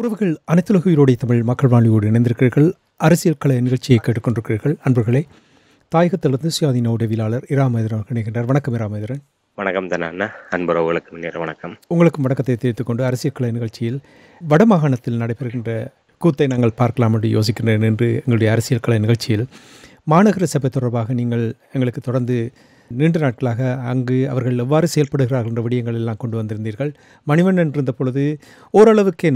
உறவுகள் அனைத்துலக தமிழ் மக்கள் வாணியோடு இணைந்திருக்கிறீர்கள் அரசியல் கலை நிகழ்ச்சியை கேட்டுக்கொண்டிருக்கிறீர்கள் அன்பர்களே தாயகத்திலிருந்து சுயாதீன உடவியலாளர் இராமேந்திரன் இணைகின்றார் வணக்கம் இராமேந்திரன் வணக்கம் தானே அன்பரவர்களுக்கு நேர வணக்கம் உங்களுக்கும் வணக்கத்தை தெரிவித்துக் கொண்டு அரசியல் கலை நிகழ்ச்சியில் வடமாகாணத்தில் நடைபெறுகின்ற கூத்தை நாங்கள் பார்க்கலாம் என்று யோசிக்கின்றேன் என்று எங்களுடைய அரசியல் கலை நிகழ்ச்சியில் மாநகர சபை தொடர்பாக நீங்கள் எங்களுக்கு தொடர்ந்து நீண்ட நாட்களாக அங்கு அவர்கள் எவ்வாறு செயல்படுகிறார்கள் என்ற விடயங்கள் எல்லாம் கொண்டு வந்திருந்தீர்கள் மணிவண்ணன் இருந்த பொழுது ஓரளவுக்கு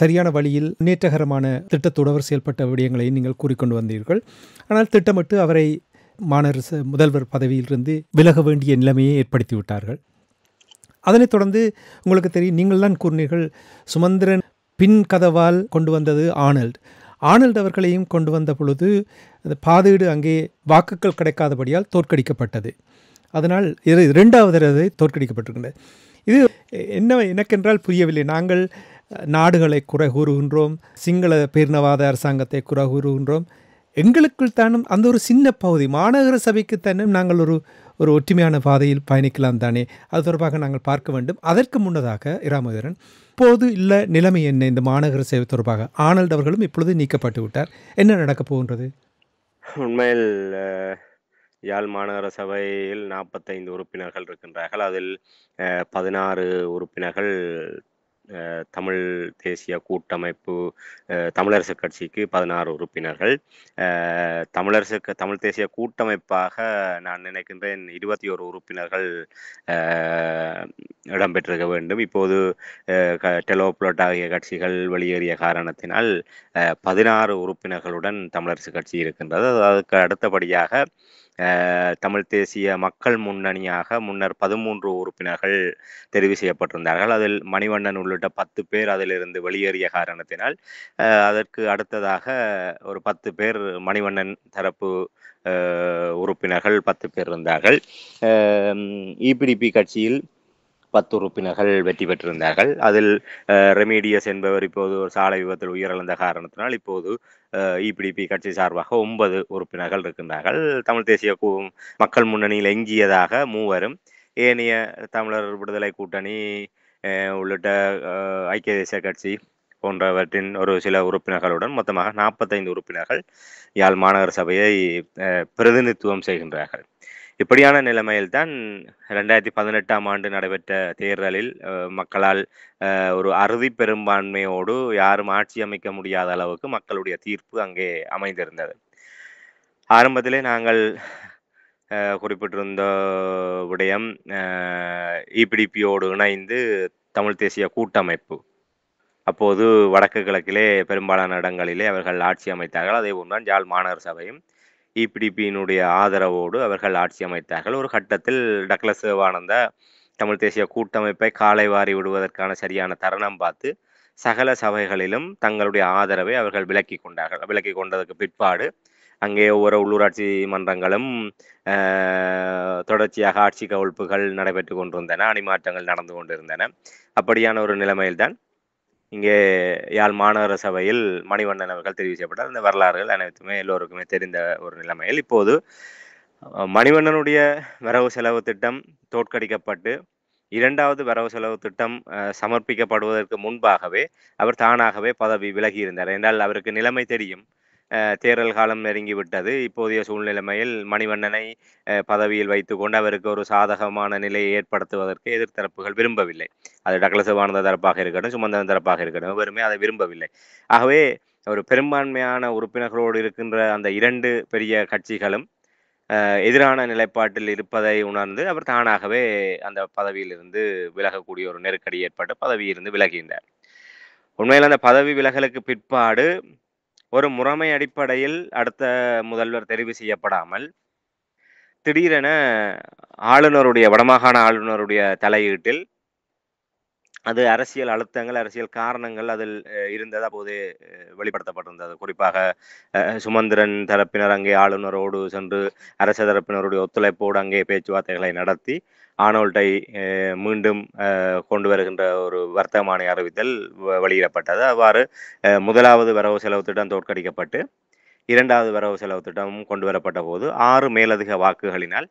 சரியான வழியில் முன்னேற்றகரமான திட்டத்தோடு அவர் செயல்பட்ட விடயங்களையும் நீங்கள் கூறிக்கொண்டு வந்தீர்கள் ஆனால் திட்டமிட்டு அவரை மாணவர் முதல்வர் பதவியிலிருந்து விலக வேண்டிய நிலைமையை ஏற்படுத்தி விட்டார்கள் அதனைத் தொடர்ந்து உங்களுக்கு தெரியும் நீங்கள் தான் கூறினீர்கள் சுமந்திரன் பின் கதவால் கொண்டு வந்தது ஆனல்ட் ஆனல்ட் அவர்களையும் கொண்டு வந்த பொழுது அந்த பாதீடு அங்கே வாக்குகள் கிடைக்காதபடியால் தோற்கடிக்கப்பட்டது அதனால் இரண்டாவது தோற்கடிக்கப்பட்டிருக்கின்றது இது என்ன எனக்கென்றால் புரியவில்லை நாங்கள் நாடுகளை குறை கூறுகின்றோம் சிங்கள பேரினவாத அரசாங்கத்தை குறை கூறுகின்றோம் எங்களுக்குள் தானும் அந்த ஒரு சின்ன பகுதி மாநகர சபைக்கு தானும் நாங்கள் ஒரு ஒரு ஒற்றுமையான பாதையில் பயணிக்கலாம் தானே அது தொடர்பாக நாங்கள் பார்க்க வேண்டும் அதற்கு முன்னதாக இராமதரன் இப்போது இல்ல நிலைமை என்ன இந்த மாநகர சேவை தொடர்பாக ஆனல்ட் அவர்களும் இப்பொழுது நீக்கப்பட்டு விட்டார் என்ன நடக்கப் போகின்றது உண்மையில் யாழ் மாநகர சபையில் நாற்பத்தைந்து உறுப்பினர்கள் இருக்கின்றார்கள் அதில் பதினாறு உறுப்பினர்கள் தமிழ் தேசிய கூட்டமைப்பு தமிழரசு கட்சிக்கு பதினாறு உறுப்பினர்கள் தமிழரசு தமிழ் தேசிய கூட்டமைப்பாக நான் நினைக்கின்றேன் இருபத்தி ஒரு உறுப்பினர்கள் இடம்பெற்றிருக்க வேண்டும் இப்போது டெலோப்ளோட் ஆகிய கட்சிகள் வெளியேறிய காரணத்தினால் பதினாறு உறுப்பினர்களுடன் தமிழரசு கட்சி இருக்கின்றது அதுக்கு அடுத்தபடியாக தமிழ் தேசிய மக்கள் முன்னணியாக முன்னர் பதிமூன்று உறுப்பினர்கள் தெரிவு செய்யப்பட்டிருந்தார்கள் அதில் மணிவண்ணன் உள்ளிட்ட பத்து பேர் அதிலிருந்து வெளியேறிய காரணத்தினால் அதற்கு அடுத்ததாக ஒரு பத்து பேர் மணிவண்ணன் தரப்பு உறுப்பினர்கள் பத்து பேர் இருந்தார்கள் இபிடிபி கட்சியில் பத்து உறுப்பினர்கள் வெற்றி பெற்றிருந்தார்கள் அதில் ரெமீடியஸ் என்பவர் இப்போது ஒரு சாலை விபத்தில் உயிரிழந்த காரணத்தினால் இப்போது இபிடிபி கட்சி சார்பாக ஒன்பது உறுப்பினர்கள் இருக்கின்றார்கள் தமிழ் தேசிய மக்கள் முன்னணியில் எஞ்சியதாக மூவரும் ஏனைய தமிழர் விடுதலை கூட்டணி உள்ளிட்ட ஐக்கிய தேசிய கட்சி போன்றவற்றின் ஒரு சில உறுப்பினர்களுடன் மொத்தமாக நாற்பத்தைந்து உறுப்பினர்கள் யாழ் மாநகர சபையை பிரதிநிதித்துவம் செய்கின்றார்கள் இப்படியான நிலைமையில்தான் ரெண்டாயிரத்தி பதினெட்டாம் ஆண்டு நடைபெற்ற தேர்தலில் மக்களால் ஒரு அறுதி பெரும்பான்மையோடு யாரும் ஆட்சி அமைக்க முடியாத அளவுக்கு மக்களுடைய தீர்ப்பு அங்கே அமைந்திருந்தது ஆரம்பத்திலே நாங்கள் குறிப்பிட்டிருந்த விடயம் இபிடிபியோடு இணைந்து தமிழ் தேசிய கூட்டமைப்பு அப்போது வடக்கு கிழக்கிலே பெரும்பாலான இடங்களிலே அவர்கள் ஆட்சி அமைத்தார்கள் அதே போன்றான் ஜாழ் மாநகர சபையும் இபிடிபியினுடைய ஆதரவோடு அவர்கள் ஆட்சி அமைத்தார்கள் ஒரு கட்டத்தில் டக்ளஸ் சிவானந்த தமிழ் தேசிய கூட்டமைப்பை காலை வாரி விடுவதற்கான சரியான தருணம் பார்த்து சகல சபைகளிலும் தங்களுடைய ஆதரவை அவர்கள் விலக்கி கொண்டார்கள் விலக்கி கொண்டதுக்கு பிற்பாடு அங்கே ஒவ்வொரு உள்ளூராட்சி மன்றங்களும் தொடர்ச்சியாக ஆட்சி கவிழ்ப்புகள் நடைபெற்று கொண்டிருந்தன அணிமாற்றங்கள் நடந்து கொண்டிருந்தன அப்படியான ஒரு நிலைமையில்தான் இங்கே யாழ் மாநகர சபையில் மணிவண்ணன் அவர்கள் தெரிவு செய்யப்பட்டார் இந்த வரலாறுகள் அனைத்துமே எல்லோருக்குமே தெரிந்த ஒரு நிலைமையில் இப்போது மணிவண்ணனுடைய வரவு செலவு திட்டம் தோற்கடிக்கப்பட்டு இரண்டாவது வரவு செலவு திட்டம் சமர்ப்பிக்கப்படுவதற்கு முன்பாகவே அவர் தானாகவே பதவி விலகியிருந்தார் என்றால் அவருக்கு நிலைமை தெரியும் தேர்தல் காலம் நெருங்கிவிட்டது இப்போதைய சூழ்நிலைமையில் மணிவண்ணனை பதவியில் வைத்துக்கொண்டு அவருக்கு ஒரு சாதகமான நிலையை ஏற்படுத்துவதற்கு எதிர்த்தரப்புகள் விரும்பவில்லை அது டக்ளசவானந்த தரப்பாக இருக்கட்டும் சுமந்தன தரப்பாக இருக்கட்டும் எவருமே அதை விரும்பவில்லை ஆகவே ஒரு பெரும்பான்மையான உறுப்பினர்களோடு இருக்கின்ற அந்த இரண்டு பெரிய கட்சிகளும் எதிரான நிலைப்பாட்டில் இருப்பதை உணர்ந்து அவர் தானாகவே அந்த பதவியிலிருந்து விலகக்கூடிய ஒரு நெருக்கடி ஏற்பட்டு பதவியிலிருந்து விலகியிருந்தார் உண்மையில் அந்த பதவி விலகலுக்கு பிற்பாடு ஒரு முறைமை அடிப்படையில் அடுத்த முதல்வர் தெரிவு செய்யப்படாமல் திடீரென ஆளுநருடைய வடமாகாண ஆளுநருடைய தலையீட்டில் அது அரசியல் அழுத்தங்கள் அரசியல் காரணங்கள் அதில் இருந்தது அப்போது வெளிப்படுத்தப்பட்டிருந்தது குறிப்பாக சுமந்திரன் தரப்பினர் அங்கே ஆளுநரோடு சென்று அரச தரப்பினருடைய ஒத்துழைப்போடு அங்கே பேச்சுவார்த்தைகளை நடத்தி ஆனோல்ட்டை மீண்டும் கொண்டு வருகின்ற ஒரு வர்த்தமானி அறிவித்தல் வெளியிடப்பட்டது அவ்வாறு முதலாவது வரவு செலவு திட்டம் தோற்கடிக்கப்பட்டு இரண்டாவது வரவு செலவு திட்டம் கொண்டு வரப்பட்ட போது ஆறு மேலதிக வாக்குகளினால்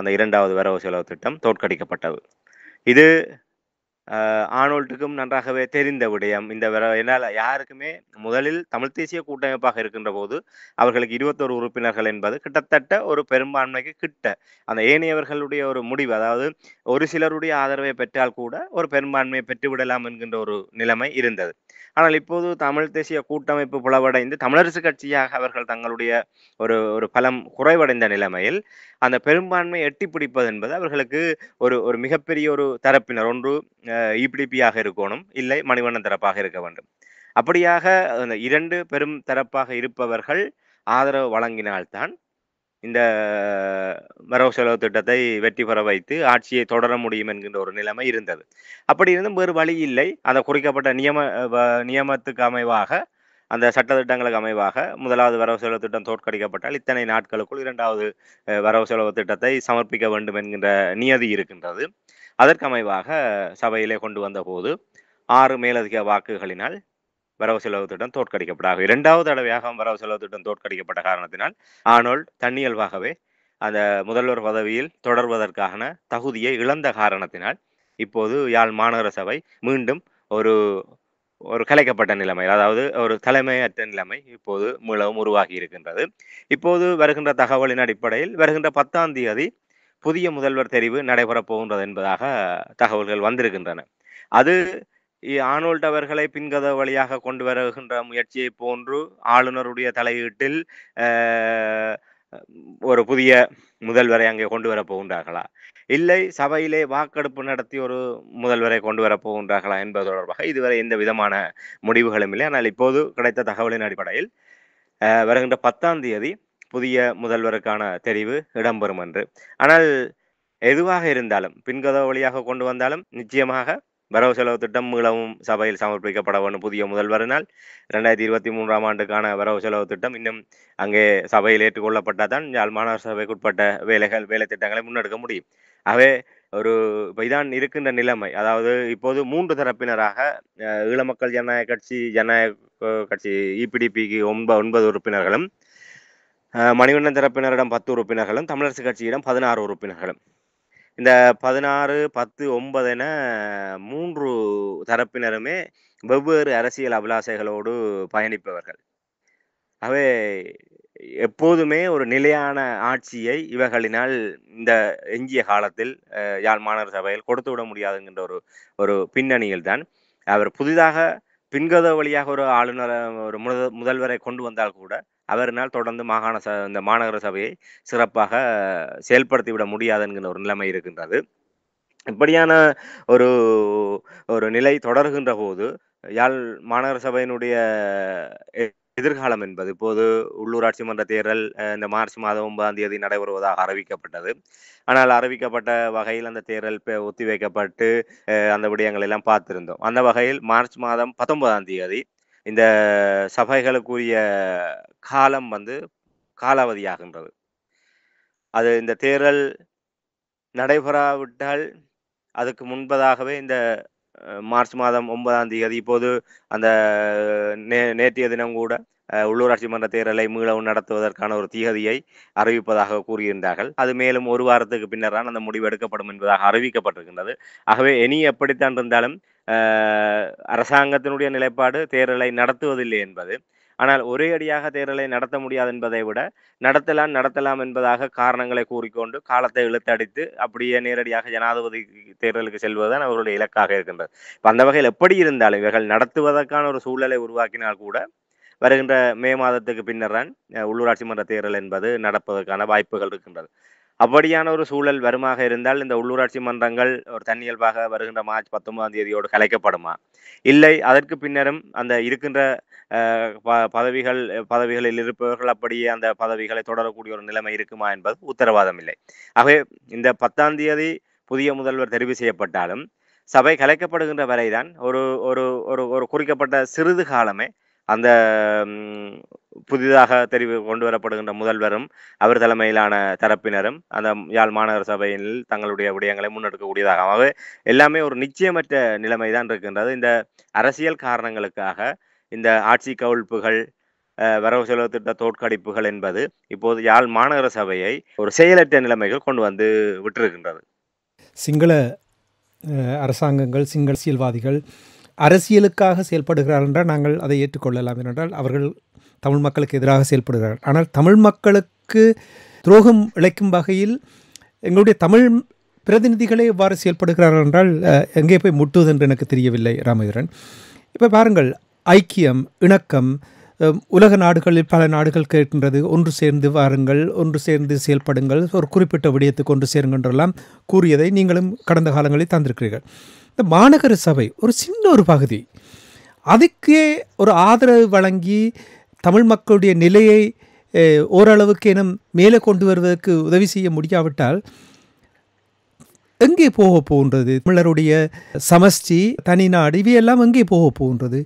அந்த இரண்டாவது வரவு செலவு திட்டம் தோற்கடிக்கப்பட்டது இது ஆனோல்ட்டுக்கும் நன்றாகவே தெரிந்த விடயம் இந்த என்னால் யாருக்குமே முதலில் தமிழ் தேசிய கூட்டமைப்பாக இருக்கின்ற போது அவர்களுக்கு இருபத்தோரு உறுப்பினர்கள் என்பது கிட்டத்தட்ட ஒரு பெரும்பான்மைக்கு கிட்ட அந்த ஏனையவர்களுடைய ஒரு முடிவு அதாவது ஒரு சிலருடைய ஆதரவை பெற்றால் கூட ஒரு பெரும்பான்மையை பெற்றுவிடலாம் என்கின்ற ஒரு நிலைமை இருந்தது ஆனால் இப்போது தமிழ் தேசிய கூட்டமைப்பு புலவடைந்து தமிழரசு கட்சியாக அவர்கள் தங்களுடைய ஒரு ஒரு பலம் குறைவடைந்த நிலைமையில் அந்த பெரும்பான்மையை எட்டி பிடிப்பது என்பது அவர்களுக்கு ஒரு ஒரு மிகப்பெரிய ஒரு தரப்பினர் ஒன்று இபிடிபியாக e இருக்கணும் இல்லை மணிவண்ணன் தரப்பாக இருக்க வேண்டும் அப்படியாக அந்த இரண்டு பெரும் தரப்பாக இருப்பவர்கள் ஆதரவு வழங்கினால்தான் இந்த வரவு செலவு திட்டத்தை வெற்றி பெற வைத்து ஆட்சியை தொடர முடியும் என்கின்ற ஒரு நிலைமை இருந்தது அப்படி இருந்தும் வேறு வழி இல்லை அந்த குறிக்கப்பட்ட நியம நியமத்துக்கு அமைவாக அந்த சட்ட திட்டங்களுக்கு அமைவாக முதலாவது வரவு செலவு திட்டம் தோற்கடிக்கப்பட்டால் இத்தனை நாட்களுக்குள் இரண்டாவது வரவு செலவு திட்டத்தை சமர்ப்பிக்க வேண்டும் என்கின்ற நியதி இருக்கின்றது அதற்கு அமைவாக சபையிலே கொண்டு வந்த போது ஆறு மேலதிக வாக்குகளினால் வரவு செலவு திட்டம் தோற்கடிக்கப்பட்டாக இரண்டாவது தடவையாக வரவு செலவு திட்டம் தோற்கடிக்கப்பட்ட காரணத்தினால் ஆனால் தன்னியல்வாகவே அந்த முதல்வர் பதவியில் தொடர்வதற்கான தகுதியை இழந்த காரணத்தினால் இப்போது யாழ் மாநகர சபை மீண்டும் ஒரு ஒரு கலைக்கப்பட்ட நிலைமை அதாவது ஒரு தலைமையற்ற நிலைமை இப்போது மீளவும் உருவாகி இருக்கின்றது இப்போது வருகின்ற தகவலின் அடிப்படையில் வருகின்ற பத்தாம் தேதி புதிய முதல்வர் தெரிவு நடைபெறப் போகின்றது என்பதாக தகவல்கள் வந்திருக்கின்றன அது ஆனோல்ட் அவர்களை பின்கதவு வழியாக கொண்டு வருகின்ற முயற்சியை போன்று ஆளுநருடைய தலையீட்டில் ஒரு புதிய முதல்வரை அங்கே கொண்டு வரப் போகின்றார்களா இல்லை சபையிலே வாக்கெடுப்பு நடத்தி ஒரு முதல்வரை கொண்டு வர போகின்றார்களா என்பது தொடர்பாக இதுவரை எந்த விதமான முடிவுகளும் இல்லை ஆனால் இப்போது கிடைத்த தகவலின் அடிப்படையில் வருகின்ற பத்தாம் தேதி புதிய முதல்வருக்கான தெரிவு இடம்பெறும் என்று ஆனால் எதுவாக இருந்தாலும் பின்கதவு வழியாக கொண்டு வந்தாலும் நிச்சயமாக வரவு செலவு திட்டம் மிகவும் சபையில் சமர்ப்பிக்கப்பட வேண்டும் புதிய முதல்வரினால் ரெண்டாயிரத்தி இருபத்தி மூன்றாம் ஆண்டுக்கான வரவு செலவு திட்டம் இன்னும் அங்கே சபையில் ஏற்றுக்கொள்ளப்பட்டால் தான் யாழ் மாநகர சபைக்குட்பட்ட வேலைகள் வேலை திட்டங்களை முன்னெடுக்க முடியும் அவை ஒரு இதான் இருக்கின்ற நிலைமை அதாவது இப்போது மூன்று தரப்பினராக ஈழமக்கள் ஜனநாயக கட்சி ஜனநாயக கட்சி இபிடிபிக்கு e ஒன்ப ஒன்பது உறுப்பினர்களும் மணிவண்ணன் தரப்பினரிடம் பத்து உறுப்பினர்களும் தமிழரசு கட்சியிடம் பதினாறு உறுப்பினர்களும் இந்த பதினாறு பத்து ஒன்பது என மூன்று தரப்பினருமே வெவ்வேறு அரசியல் அபிலாசைகளோடு பயணிப்பவர்கள் அவை எப்போதுமே ஒரு நிலையான ஆட்சியை இவர்களினால் இந்த எஞ்சிய காலத்தில் யாழ் மாநகர சபையில் கொடுத்து விட முடியாதுங்கின்ற ஒரு ஒரு பின்னணியில் தான் அவர் புதிதாக பின்கத வழியாக ஒரு ஆளுநர் ஒரு முதல் முதல்வரை கொண்டு வந்தால் கூட அவரினால் தொடர்ந்து மாகாண ச இந்த மாநகர சபையை சிறப்பாக செயல்படுத்தி விட முடியாதுங்கிற ஒரு நிலைமை இருக்கின்றது இப்படியான ஒரு ஒரு நிலை தொடர்கின்ற போது யாழ் மாநகர சபையினுடைய எதிர்காலம் என்பது இப்போது உள்ளூராட்சி மன்ற தேர்தல் இந்த மார்ச் மாதம் ஒன்பதாம் தேதி நடைபெறுவதாக அறிவிக்கப்பட்டது ஆனால் அறிவிக்கப்பட்ட வகையில் அந்த தேர்தல் ஒத்திவைக்கப்பட்டு அந்த விடயங்கள் எல்லாம் பார்த்திருந்தோம் அந்த வகையில் மார்ச் மாதம் பத்தொன்பதாம் தேதி இந்த சபைகளுக்குரிய காலம் வந்து காலாவதியாகின்றது அது இந்த தேர்தல் நடைபெறாவிட்டால் அதுக்கு முன்பதாகவே இந்த மார்ச் மாதம் ஒன்பதாம் தேதி இப்போது அந்த நே நேற்றைய தினம் கூட உள்ளூராட்சி மன்ற தேர்தலை மீளவும் நடத்துவதற்கான ஒரு திகதியை அறிவிப்பதாக கூறியிருந்தார்கள் அது மேலும் ஒரு வாரத்துக்கு பின்னர் தான் அந்த முடிவு எடுக்கப்படும் என்பதாக அறிவிக்கப்பட்டிருக்கின்றது ஆகவே இனி எப்படித்தான் இருந்தாலும் அரசாங்கத்தினுடைய நிலைப்பாடு தேர்தலை நடத்துவதில்லை என்பது ஆனால் ஒரே அடியாக தேர்தலை நடத்த முடியாது என்பதை விட நடத்தலாம் நடத்தலாம் என்பதாக காரணங்களை கூறிக்கொண்டு காலத்தை இழுத்தடித்து அப்படியே நேரடியாக ஜனாதிபதி தேர்தலுக்கு செல்வதுதான் அவருடைய இலக்காக இருக்கின்றது அந்த வகையில் எப்படி இருந்தாலும் இவர்கள் நடத்துவதற்கான ஒரு சூழலை உருவாக்கினால் கூட வருகின்ற மே மாதத்துக்கு பின்னர் தான் உள்ளூராட்சி மன்ற தேர்தல் என்பது நடப்பதற்கான வாய்ப்புகள் இருக்கின்றது அப்படியான ஒரு சூழல் வருமாக இருந்தால் இந்த உள்ளூராட்சி மன்றங்கள் ஒரு தன்னியல்பாக வருகின்ற மார்ச் பத்தொன்பதாம் தேதியோடு கலைக்கப்படுமா இல்லை அதற்கு பின்னரும் அந்த இருக்கின்ற பதவிகள் பதவிகளில் இருப்பவர்கள் அப்படியே அந்த பதவிகளை தொடரக்கூடிய ஒரு நிலைமை இருக்குமா என்பது உத்தரவாதம் இல்லை ஆகவே இந்த பத்தாம் தேதி புதிய முதல்வர் தெரிவு செய்யப்பட்டாலும் சபை கலைக்கப்படுகின்ற வரைதான் ஒரு ஒரு ஒரு ஒரு குறிக்கப்பட்ட சிறிது காலமே அந்த புதிதாக தெரிவு கொண்டு வரப்படுகின்ற முதல்வரும் அவர் தலைமையிலான தரப்பினரும் அந்த யாழ் மாநகர சபையில் தங்களுடைய விடயங்களை முன்னெடுக்கக்கூடியதாக எல்லாமே ஒரு நிச்சயமற்ற நிலைமை தான் இருக்கின்றது இந்த அரசியல் காரணங்களுக்காக இந்த ஆட்சி கவிழ்ப்புகள் வரவு செலவு திட்ட தோற்கடிப்புகள் என்பது இப்போது யாழ் மாநகர சபையை ஒரு செயலற்ற நிலைமைகள் கொண்டு வந்து விட்டிருக்கின்றது சிங்கள அரசாங்கங்கள் சிங்கள அரசியல்வாதிகள் அரசியலுக்காக செயல்படுகிறார்கள் என்றால் நாங்கள் அதை ஏற்றுக்கொள்ளலாம் என்றால் அவர்கள் தமிழ் மக்களுக்கு எதிராக செயல்படுகிறார் ஆனால் தமிழ் மக்களுக்கு துரோகம் இழைக்கும் வகையில் எங்களுடைய தமிழ் பிரதிநிதிகளே இவ்வாறு செயல்படுகிறார்கள் என்றால் எங்கே போய் முட்டுவது என்று எனக்கு தெரியவில்லை ராமகிரன் இப்போ பாருங்கள் ஐக்கியம் இணக்கம் உலக நாடுகளில் பல நாடுகள் கேட்கின்றது ஒன்று சேர்ந்து வாருங்கள் ஒன்று சேர்ந்து செயல்படுங்கள் ஒரு குறிப்பிட்ட விடயத்துக்கு ஒன்று சேருங்கன்றெல்லாம் கூறியதை நீங்களும் கடந்த காலங்களில் தந்திருக்கிறீர்கள் இந்த மாநகர சபை ஒரு சின்ன ஒரு பகுதி அதுக்கே ஒரு ஆதரவு வழங்கி தமிழ் மக்களுடைய நிலையை ஓரளவுக்கு எனும் மேலே கொண்டு வருவதற்கு உதவி செய்ய முடியாவிட்டால் எங்கே போக போகின்றது தமிழருடைய சமஷ்டி தனிநாடு இவையெல்லாம் எங்கே போக போகின்றது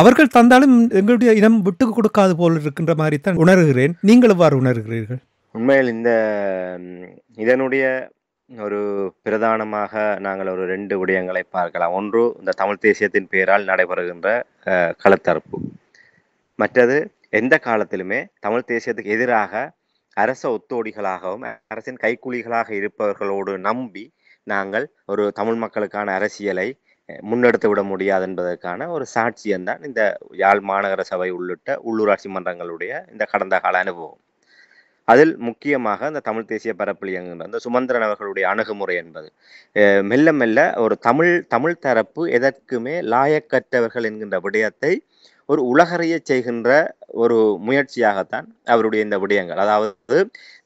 அவர்கள் தந்தாலும் எங்களுடைய இனம் விட்டு கொடுக்காது போல் இருக்கின்ற மாதிரி தான் உணர்கிறேன் நீங்கள் எவ்வாறு உணர்கிறீர்கள் உண்மையில் இந்த இதனுடைய ஒரு பிரதானமாக நாங்கள் ஒரு ரெண்டு விடயங்களை பார்க்கலாம் ஒன்று இந்த தமிழ் தேசியத்தின் பெயரால் நடைபெறுகின்ற களத்தரப்பு மற்றது எந்த காலத்திலுமே தமிழ் தேசியத்துக்கு எதிராக அரச ஒத்தோடிகளாகவும் அரசின் கைக்கூலிகளாக இருப்பவர்களோடு நம்பி நாங்கள் ஒரு தமிழ் மக்களுக்கான அரசியலை முன்னெடுத்து விட முடியாது என்பதற்கான ஒரு சாட்சியம்தான் இந்த யாழ் மாநகர சபை உள்ளிட்ட உள்ளூராட்சி மன்றங்களுடைய இந்த கடந்த கால அனுபவம் அதில் முக்கியமாக இந்த தமிழ் தேசிய பரப்பில் இயங்குகின்ற இந்த சுமந்திரன் அவர்களுடைய அணுகுமுறை என்பது மெல்ல மெல்ல ஒரு தமிழ் தமிழ் தரப்பு எதற்குமே லாயக்கற்றவர்கள் என்கின்ற விடயத்தை ஒரு உலகறைய செய்கின்ற ஒரு முயற்சியாகத்தான் அவருடைய இந்த விடயங்கள் அதாவது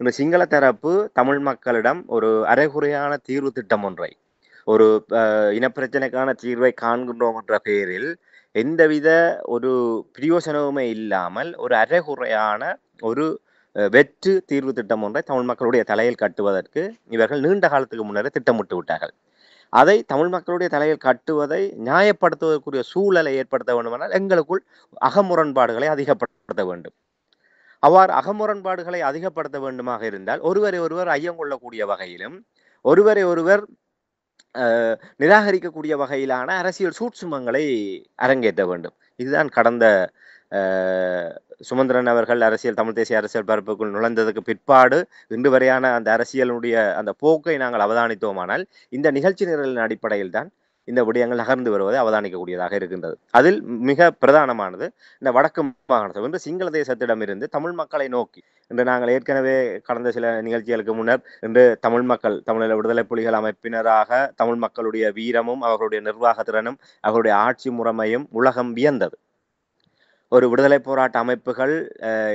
இந்த சிங்கள தரப்பு தமிழ் மக்களிடம் ஒரு அரைகுறையான தீர்வு திட்டம் ஒன்றை ஒரு இனப்பிரச்சனைக்கான தீர்வை காண்கின்றோம் என்ற பெயரில் எந்தவித ஒரு பிரயோசனமுமே இல்லாமல் ஒரு அரைகுறையான ஒரு வெற்று தீர்வு திட்டம் ஒன்றை தமிழ் மக்களுடைய தலையில் கட்டுவதற்கு இவர்கள் நீண்ட காலத்துக்கு முன்னரே திட்டமிட்டு விட்டார்கள் அதை தமிழ் மக்களுடைய தலையில் கட்டுவதை நியாயப்படுத்துவதற்குரிய சூழலை ஏற்படுத்த வேண்டுமானால் எங்களுக்குள் அகமுரண்பாடுகளை அதிகப்படுத்த வேண்டும் அவ்வாறு அகமுரண்பாடுகளை அதிகப்படுத்த வேண்டுமாக இருந்தால் ஒருவரை ஒருவர் ஐயம் கொள்ளக்கூடிய வகையிலும் ஒருவரை ஒருவர் நிராகரிக்கக்கூடிய வகையிலான அரசியல் சூட்சுமங்களை அரங்கேற்ற வேண்டும் இதுதான் கடந்த சுமந்திரன் அவர்கள் அரசியல் தமிழ் தேசிய அரசியல் பரப்புக்குள் நுழைந்ததுக்கு பிற்பாடு இன்று வரையான அந்த அரசியலுடைய அந்த போக்கை நாங்கள் அவதானித்தோமானால் இந்த நிகழ்ச்சி நிரலின் அடிப்படையில் தான் இந்த விடயங்கள் நகர்ந்து வருவதை அவதானிக்கக்கூடியதாக இருக்கின்றது அதில் மிக பிரதானமானது இந்த வடக்கு மாகாணத்தை வந்து சிங்கள தேசத்திடமிருந்து தமிழ் மக்களை நோக்கி இன்று நாங்கள் ஏற்கனவே கடந்த சில நிகழ்ச்சிகளுக்கு முன்னர் இன்று தமிழ் மக்கள் தமிழக விடுதலை புலிகள் அமைப்பினராக தமிழ் மக்களுடைய வீரமும் அவர்களுடைய நிர்வாக திறனும் அவர்களுடைய ஆட்சி முறைமையும் உலகம் வியந்தது ஒரு விடுதலை போராட்ட அமைப்புகள்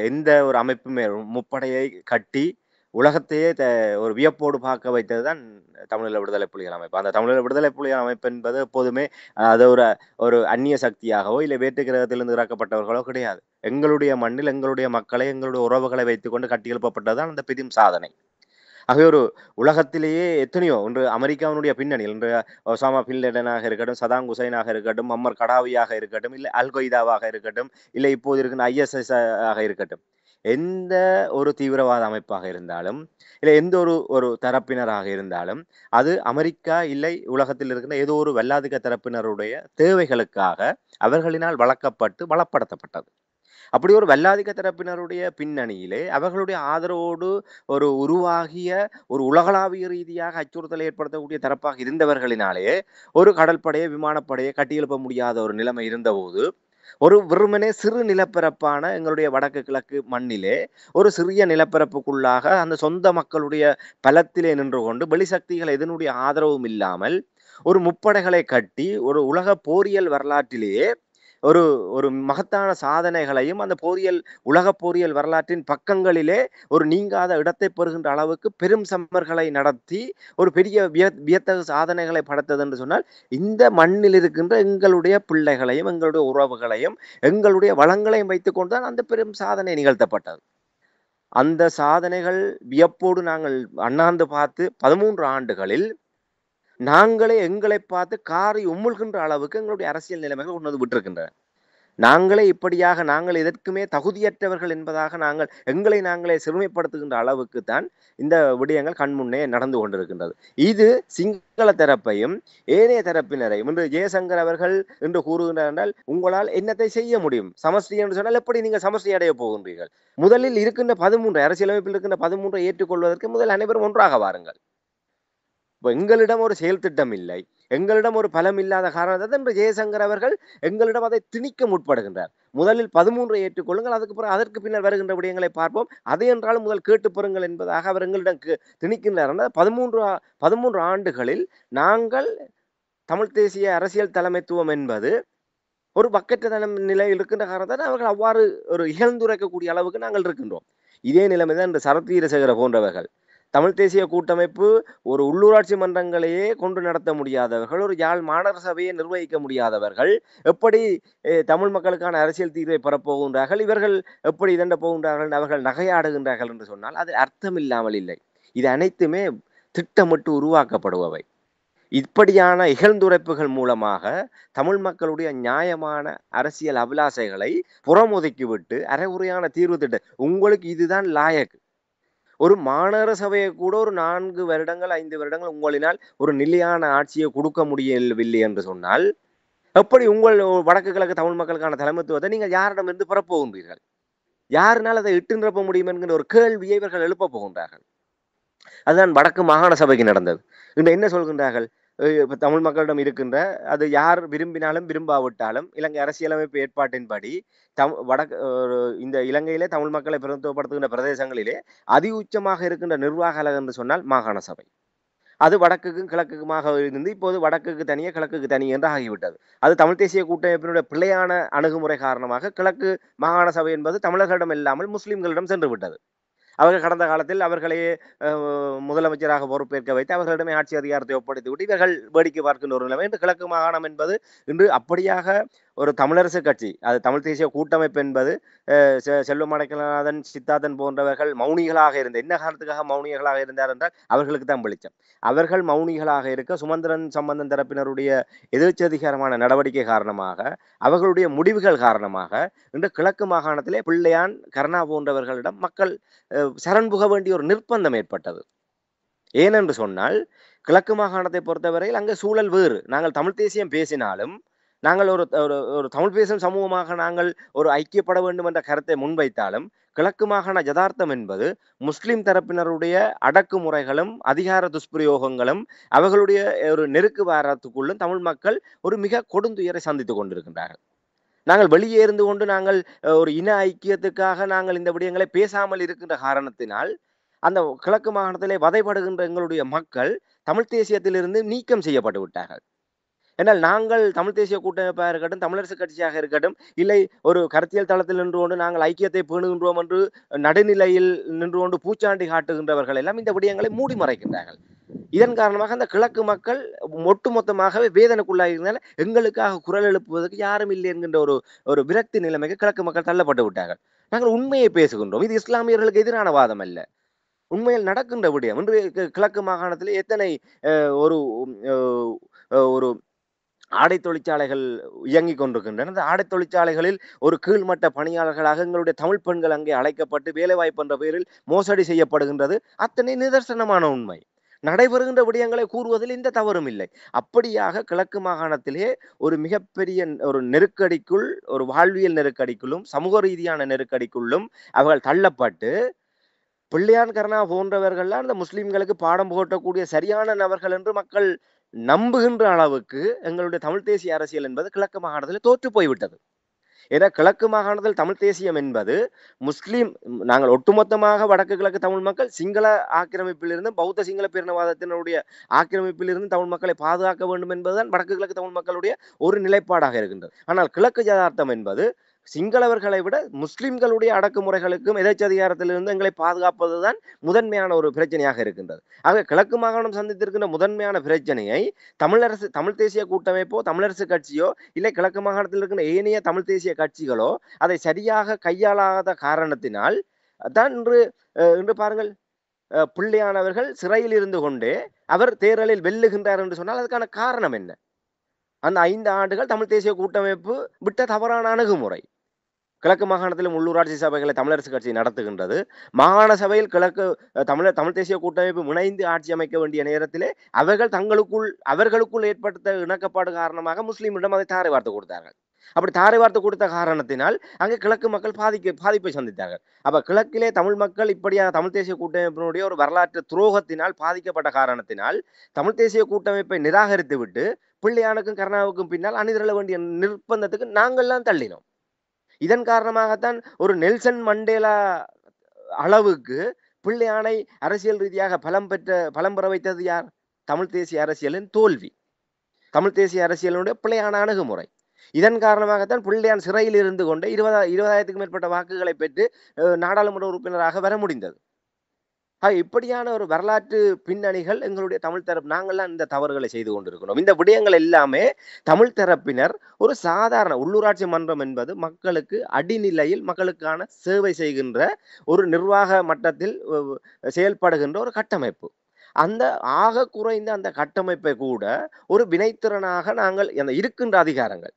எந்த ஒரு அமைப்புமே முப்படையை கட்டி உலகத்தையே ஒரு வியப்போடு பார்க்க வைத்தது தான் தமிழீழ விடுதலை புலிகள் அமைப்பு அந்த தமிழீழ விடுதலை புலிகள் அமைப்பு என்பது எப்போதுமே அது ஒரு ஒரு அந்நிய சக்தியாகவோ இல்லை வேற்று கிரகத்திலிருந்து இறக்கப்பட்டவர்களோ கிடையாது எங்களுடைய மண்ணில் எங்களுடைய மக்களை எங்களுடைய உறவுகளை வைத்துக்கொண்டு கட்டியெழுப்பப்பட்டதுதான் அந்த பெரும் சாதனை ஆகவே ஒரு உலகத்திலேயே எத்தனையோ ஒன்று அமெரிக்காவினுடைய பின்னணியில் இன்று ஒசாமா பின்லேடனாக இருக்கட்டும் சதாம் ஹுசைனாக இருக்கட்டும் அம்மர் கடாவியாக இருக்கட்டும் இல்லை அல்கொய்தாவாக இருக்கட்டும் இல்லை இப்போது இருக்கிற ஐஎஸ்எஸ் ஆக இருக்கட்டும் எந்த ஒரு தீவிரவாத அமைப்பாக இருந்தாலும் இல்லை எந்த ஒரு ஒரு தரப்பினராக இருந்தாலும் அது அமெரிக்கா இல்லை உலகத்தில் இருக்கிற ஏதோ ஒரு வல்லாதிக்க தரப்பினருடைய தேவைகளுக்காக அவர்களினால் வளர்க்கப்பட்டு பலப்படுத்தப்பட்டது அப்படி ஒரு வல்லாதிக்க தரப்பினருடைய பின்னணியிலே அவர்களுடைய ஆதரவோடு ஒரு உருவாகிய ஒரு உலகளாவிய ரீதியாக அச்சுறுத்தலை ஏற்படுத்தக்கூடிய தரப்பாக இருந்தவர்களினாலே ஒரு கடற்படையை விமானப்படையை கட்டியெழுப்ப முடியாத ஒரு நிலைமை இருந்தபோது ஒரு வெறுமனே சிறு நிலப்பரப்பான எங்களுடைய வடக்கு கிழக்கு மண்ணிலே ஒரு சிறிய நிலப்பரப்புக்குள்ளாக அந்த சொந்த மக்களுடைய பலத்திலே நின்று கொண்டு வெளிசக்திகள் எதனுடைய ஆதரவும் இல்லாமல் ஒரு முப்படைகளை கட்டி ஒரு உலக போரியல் வரலாற்றிலேயே ஒரு ஒரு மகத்தான சாதனைகளையும் அந்த போரியல் உலக போரியல் வரலாற்றின் பக்கங்களிலே ஒரு நீங்காத இடத்தை பெறுகின்ற அளவுக்கு பெரும் சம்மர்களை நடத்தி ஒரு பெரிய வியத்தகு சாதனைகளை படைத்தது என்று சொன்னால் இந்த மண்ணில் இருக்கின்ற எங்களுடைய பிள்ளைகளையும் எங்களுடைய உறவுகளையும் எங்களுடைய வளங்களையும் வைத்துக்கொண்டு தான் அந்த பெரும் சாதனை நிகழ்த்தப்பட்டது அந்த சாதனைகள் வியப்போடு நாங்கள் அண்ணாந்து பார்த்து பதிமூன்று ஆண்டுகளில் நாங்களே எங்களை பார்த்து காரை உம்முழ்கின்ற அளவுக்கு எங்களுடைய அரசியல் நிலைமைகள் கொண்டு விட்டிருக்கின்றன நாங்களே இப்படியாக நாங்கள் எதற்குமே தகுதியற்றவர்கள் என்பதாக நாங்கள் எங்களை நாங்களே சிறுமைப்படுத்துகின்ற அளவுக்கு தான் இந்த விடயங்கள் கண்முன்னே நடந்து கொண்டிருக்கின்றது இது சிங்கள தரப்பையும் ஏனைய தரப்பினரையும் இன்று ஜெயசங்கர் அவர்கள் என்று கூறுகின்றார் என்றால் உங்களால் என்னத்தை செய்ய முடியும் சமஸ்டி என்று சொன்னால் எப்படி நீங்கள் சமஸ்டி அடைய போகின்றீர்கள் முதலில் இருக்கின்ற பதிமூன்று அரசியலமைப்பில் இருக்கின்ற பதிமூன்றை ஏற்றுக்கொள்வதற்கு முதல் அனைவரும் ஒன்றாக வாருங்கள் இப்போ எங்களிடம் ஒரு செயல் திட்டம் இல்லை எங்களிடம் ஒரு பலம் இல்லாத காரணத்தை என்று ஜெயசங்கர் அவர்கள் எங்களிடம் அதை திணிக்க முற்படுகின்றார் முதலில் பதிமூன்றை ஏற்றுக்கொள்ளுங்கள் அதுக்கு பிறகு அதற்கு பின்னர் வருகின்ற விடயங்களை பார்ப்போம் அதை என்றாலும் முதல் கேட்டு பெறுங்கள் என்பதாக அவர் எங்களிடம் திணிக்கின்றார் பதிமூன்று பதிமூன்று ஆண்டுகளில் நாங்கள் தமிழ் தேசிய அரசியல் தலைமைத்துவம் என்பது ஒரு தன நிலையில் இருக்கின்ற காரணத்தால் அவர்கள் அவ்வாறு ஒரு இகழ்ந்துரைக்கக்கூடிய அளவுக்கு நாங்கள் இருக்கின்றோம் இதே நிலைமை தான் இந்த சரத் வீரசேகர போன்றவர்கள் தமிழ் தேசிய கூட்டமைப்பு ஒரு உள்ளூராட்சி மன்றங்களையே கொண்டு நடத்த முடியாதவர்கள் ஒரு யாழ் மாநகர சபையை நிர்வகிக்க முடியாதவர்கள் எப்படி தமிழ் மக்களுக்கான அரசியல் தீர்வை பெறப்போகின்றார்கள் இவர்கள் எப்படி இதண்ட போகின்றார்கள் அவர்கள் நகையாடுகின்றார்கள் என்று சொன்னால் அது அர்த்தம் இல்லாமல் இல்லை இது அனைத்துமே திட்டமிட்டு உருவாக்கப்படுபவை இப்படியான இகழ்ந்துரைப்புகள் மூலமாக தமிழ் மக்களுடைய நியாயமான அரசியல் அபிலாசைகளை புறமுதுக்கிவிட்டு அரைகுறையான தீர்வு திட்டம் உங்களுக்கு இதுதான் லாயக்கு ஒரு மாநகர சபையை கூட ஒரு நான்கு வருடங்கள் ஐந்து வருடங்கள் உங்களினால் ஒரு நிலையான ஆட்சியை கொடுக்க முடியவில்லை என்று சொன்னால் எப்படி உங்கள் வடக்கு கிழக்கு தமிழ் மக்களுக்கான தலைமைத்துவத்தை நீங்கள் யாரிடமிருந்து பெறப்போகின்றீர்கள் யாருனால் அதை இட்டு நிரப்ப முடியும் என்கிற ஒரு கேள்வியை இவர்கள் எழுப்ப போகின்றார்கள் அதுதான் வடக்கு மாகாண சபைக்கு நடந்தது இன்னும் என்ன சொல்கின்றார்கள் தமிழ் மக்களிடம் இருக்கின்ற அது யார் விரும்பினாலும் விரும்பாவிட்டாலும் இலங்கை அரசியலமைப்பு ஏற்பாட்டின்படி தம் வடக்கு இந்த இலங்கையிலே தமிழ் மக்களை பிரதித்துவப்படுத்துகின்ற பிரதேசங்களிலே அதி உச்சமாக இருக்கின்ற நிர்வாக அலகம் என்று சொன்னால் மாகாண சபை அது வடக்குக்கும் கிழக்குக்குமாக இருந்து இப்போது வடக்குக்கு தனியே கிழக்குக்கு தனி என்று ஆகிவிட்டது அது தமிழ் தேசிய கூட்டமைப்பினுடைய பிழையான அணுகுமுறை காரணமாக கிழக்கு மாகாண சபை என்பது தமிழர்களிடம் இல்லாமல் முஸ்லிம்களிடம் சென்று விட்டது அவர்கள் கடந்த காலத்தில் அவர்களை முதலமைச்சராக பொறுப்பேற்க வைத்து அவர்களிடமே ஆட்சி அதிகாரத்தை ஒப்படைத்து விட்டு இவர்கள் வேடிக்கை பார்க்கின்ற ஒரு நிலைமை இன்று கிழக்கு மாகாணம் என்பது இன்று அப்படியாக ஒரு தமிழரசு கட்சி அது தமிழ் தேசிய கூட்டமைப்பு என்பது செல்வம் அடைக்கலநாதன் சித்தாதன் போன்றவர்கள் மௌனிகளாக இருந்த என்ன காரணத்துக்காக மௌனிகளாக இருந்தார் என்றால் அவர்களுக்கு தான் வெளிச்சம் அவர்கள் மௌனிகளாக இருக்க சுமந்திரன் சம்பந்தன் தரப்பினருடைய எதிர்ச்சதிகாரமான நடவடிக்கை காரணமாக அவர்களுடைய முடிவுகள் காரணமாக இன்று கிழக்கு மாகாணத்திலே பிள்ளையான் கருணா போன்றவர்களிடம் மக்கள் சரண்புக வேண்டிய ஒரு நிர்பந்தம் ஏற்பட்டது ஏனென்று சொன்னால் கிழக்கு மாகாணத்தை பொறுத்தவரையில் அங்கே சூழல் வேறு நாங்கள் தமிழ் தேசியம் பேசினாலும் நாங்கள் ஒரு ஒரு தமிழ் பேசும் சமூகமாக நாங்கள் ஒரு ஐக்கியப்பட வேண்டும் என்ற கருத்தை முன்வைத்தாலும் கிழக்கு மாகாண யதார்த்தம் என்பது முஸ்லிம் தரப்பினருடைய அடக்குமுறைகளும் அதிகார துஷ்பிரயோகங்களும் அவர்களுடைய ஒரு நெருக்கு வாரத்துக்குள்ளும் தமிழ் மக்கள் ஒரு மிக கொடுந்துயரை சந்தித்துக் கொண்டிருக்கின்றார்கள் நாங்கள் வெளியே இருந்து கொண்டு நாங்கள் ஒரு இன ஐக்கியத்துக்காக நாங்கள் இந்த விடயங்களை பேசாமல் இருக்கின்ற காரணத்தினால் அந்த கிழக்கு மாகாணத்திலே வதைப்படுகின்ற எங்களுடைய மக்கள் தமிழ் தேசியத்திலிருந்து நீக்கம் செய்யப்பட்டு விட்டார்கள் என்னால் நாங்கள் தமிழ் தேசிய கூட்டமைப்பாக இருக்கட்டும் தமிழரசு கட்சியாக இருக்கட்டும் இல்லை ஒரு கருத்தியல் தளத்தில் நின்று கொண்டு நாங்கள் ஐக்கியத்தை பேணுகின்றோம் என்று நடுநிலையில் நின்று கொண்டு பூச்சாண்டி காட்டுகின்றவர்கள் எல்லாம் இந்த விடயங்களை மூடி மறைக்கின்றார்கள் இதன் காரணமாக அந்த கிழக்கு மக்கள் ஒட்டுமொத்தமாகவே வேதனைக்குள்ளாயிருந்தால் எங்களுக்காக குரல் எழுப்புவதற்கு யாரும் இல்லை என்கின்ற ஒரு ஒரு விரக்தி நிலைமைக்கு கிழக்கு மக்கள் தள்ளப்பட்டு விட்டார்கள் நாங்கள் உண்மையை பேசுகின்றோம் இது இஸ்லாமியர்களுக்கு எதிரான வாதம் அல்ல உண்மையில் நடக்கின்ற விடயம் இன்று கிழக்கு மாகாணத்தில் எத்தனை ஒரு ஒரு ஆடை தொழிற்சாலைகள் இயங்கிக் கொண்டிருக்கின்றன அந்த ஆடை தொழிற்சாலைகளில் ஒரு கீழ்மட்ட பணியாளர்களாக எங்களுடைய தமிழ் பெண்கள் அங்கே அழைக்கப்பட்டு வேலைவாய்ப்பு என்ற பெயரில் மோசடி செய்யப்படுகின்றது அத்தனை நிதர்சனமான உண்மை நடைபெறுகின்ற விடயங்களை கூறுவதில் இந்த தவறும் இல்லை அப்படியாக கிழக்கு மாகாணத்திலே ஒரு மிகப்பெரிய ஒரு நெருக்கடிக்குள் ஒரு வாழ்வியல் நெருக்கடிக்குள்ளும் சமூக ரீதியான நெருக்கடிக்குள்ளும் அவர்கள் தள்ளப்பட்டு பிள்ளையான் கருணா போன்றவர்கள்லாம் இந்த முஸ்லீம்களுக்கு பாடம் போட்டக்கூடிய சரியான நபர்கள் என்று மக்கள் நம்புகின்ற அளவுக்கு எங்களுடைய தமிழ் தேசிய அரசியல் என்பது கிழக்கு மாகாணத்தில் தோற்று போய்விட்டது ஏன்னா கிழக்கு மாகாணத்தில் தமிழ் தேசியம் என்பது முஸ்லீம் நாங்கள் ஒட்டுமொத்தமாக வடக்கு கிழக்கு தமிழ் மக்கள் சிங்கள ஆக்கிரமிப்பிலிருந்து பௌத்த சிங்கள பேரினவாதத்தினுடைய ஆக்கிரமிப்பிலிருந்து தமிழ் மக்களை பாதுகாக்க வேண்டும் என்பதுதான் வடக்கு கிழக்கு தமிழ் மக்களுடைய ஒரு நிலைப்பாடாக இருக்கின்றது ஆனால் கிழக்கு ஜதார்த்தம் என்பது சிங்களவர்களை விட முஸ்லிம்களுடைய அடக்குமுறைகளுக்கும் எதிர்ச்சதிகாரத்திலிருந்து எங்களை பாதுகாப்பதுதான் முதன்மையான ஒரு பிரச்சனையாக இருக்கின்றது ஆக கிழக்கு மாகாணம் சந்தித்திருக்கின்ற முதன்மையான பிரச்சனையை தமிழரசு தமிழ் தேசிய கூட்டமைப்போ தமிழரசு கட்சியோ இல்லை கிழக்கு மாகாணத்தில் இருக்கின்ற ஏனைய தமிழ் தேசிய கட்சிகளோ அதை சரியாக கையாளாத காரணத்தினால் தான் இன்று இன்று பாருங்கள் பிள்ளையானவர்கள் சிறையில் இருந்து கொண்டே அவர் தேர்தலில் வெல்லுகின்றார் என்று சொன்னால் அதுக்கான காரணம் என்ன அந்த ஐந்து ஆண்டுகள் தமிழ் தேசிய கூட்டமைப்பு விட்ட தவறான அணுகுமுறை கிழக்கு மாகாணத்திலும் உள்ளூராட்சி சபைகளை தமிழரசு கட்சி நடத்துகின்றது மாகாண சபையில் கிழக்கு தமிழர் தமிழ் தேசிய கூட்டமைப்பு முனைந்து ஆட்சி அமைக்க வேண்டிய நேரத்திலே அவர்கள் தங்களுக்குள் அவர்களுக்குள் ஏற்பட்ட இணக்கப்பாடு காரணமாக முஸ்லீமிடம் அதை தாரை வார்த்தை கொடுத்தார்கள் அப்படி தாரை வார்த்தை கொடுத்த காரணத்தினால் அங்கே கிழக்கு மக்கள் பாதிக்க பாதிப்பை சந்தித்தார்கள் அப்ப கிழக்கிலே தமிழ் மக்கள் இப்படியாக தமிழ் தேசிய கூட்டமைப்பினுடைய ஒரு வரலாற்று துரோகத்தினால் பாதிக்கப்பட்ட காரணத்தினால் தமிழ் தேசிய கூட்டமைப்பை நிராகரித்து விட்டு பிள்ளையானுக்கும் கருணாவுக்கும் பின்னால் அணிதிரள வேண்டிய நிர்பந்தத்துக்கு நாங்கள்லாம் தள்ளினோம் இதன் காரணமாகத்தான் ஒரு நெல்சன் மண்டேலா அளவுக்கு பிள்ளையானை அரசியல் ரீதியாக பலம் பெற்ற பலம் பெற வைத்தது யார் தமிழ் தேசிய அரசியலின் தோல்வி தமிழ் தேசிய அரசியலுடைய பிள்ளையான அணுகுமுறை இதன் காரணமாகத்தான் பிள்ளையான் சிறையில் இருந்து கொண்டு இருபதா இருபதாயிரத்துக்கும் மேற்பட்ட வாக்குகளை பெற்று நாடாளுமன்ற உறுப்பினராக வர முடிந்தது இப்படியான ஒரு வரலாற்று பின்னணிகள் எங்களுடைய தமிழ் தரப்பு நாங்கள்லாம் இந்த தவறுகளை செய்து கொண்டிருக்கிறோம் இந்த விடயங்கள் எல்லாமே தமிழ் தரப்பினர் ஒரு சாதாரண உள்ளூராட்சி மன்றம் என்பது மக்களுக்கு அடிநிலையில் மக்களுக்கான சேவை செய்கின்ற ஒரு நிர்வாக மட்டத்தில் செயல்படுகின்ற ஒரு கட்டமைப்பு அந்த ஆக குறைந்த அந்த கட்டமைப்பை கூட ஒரு வினைத்திறனாக நாங்கள் அந்த இருக்கின்ற அதிகாரங்கள்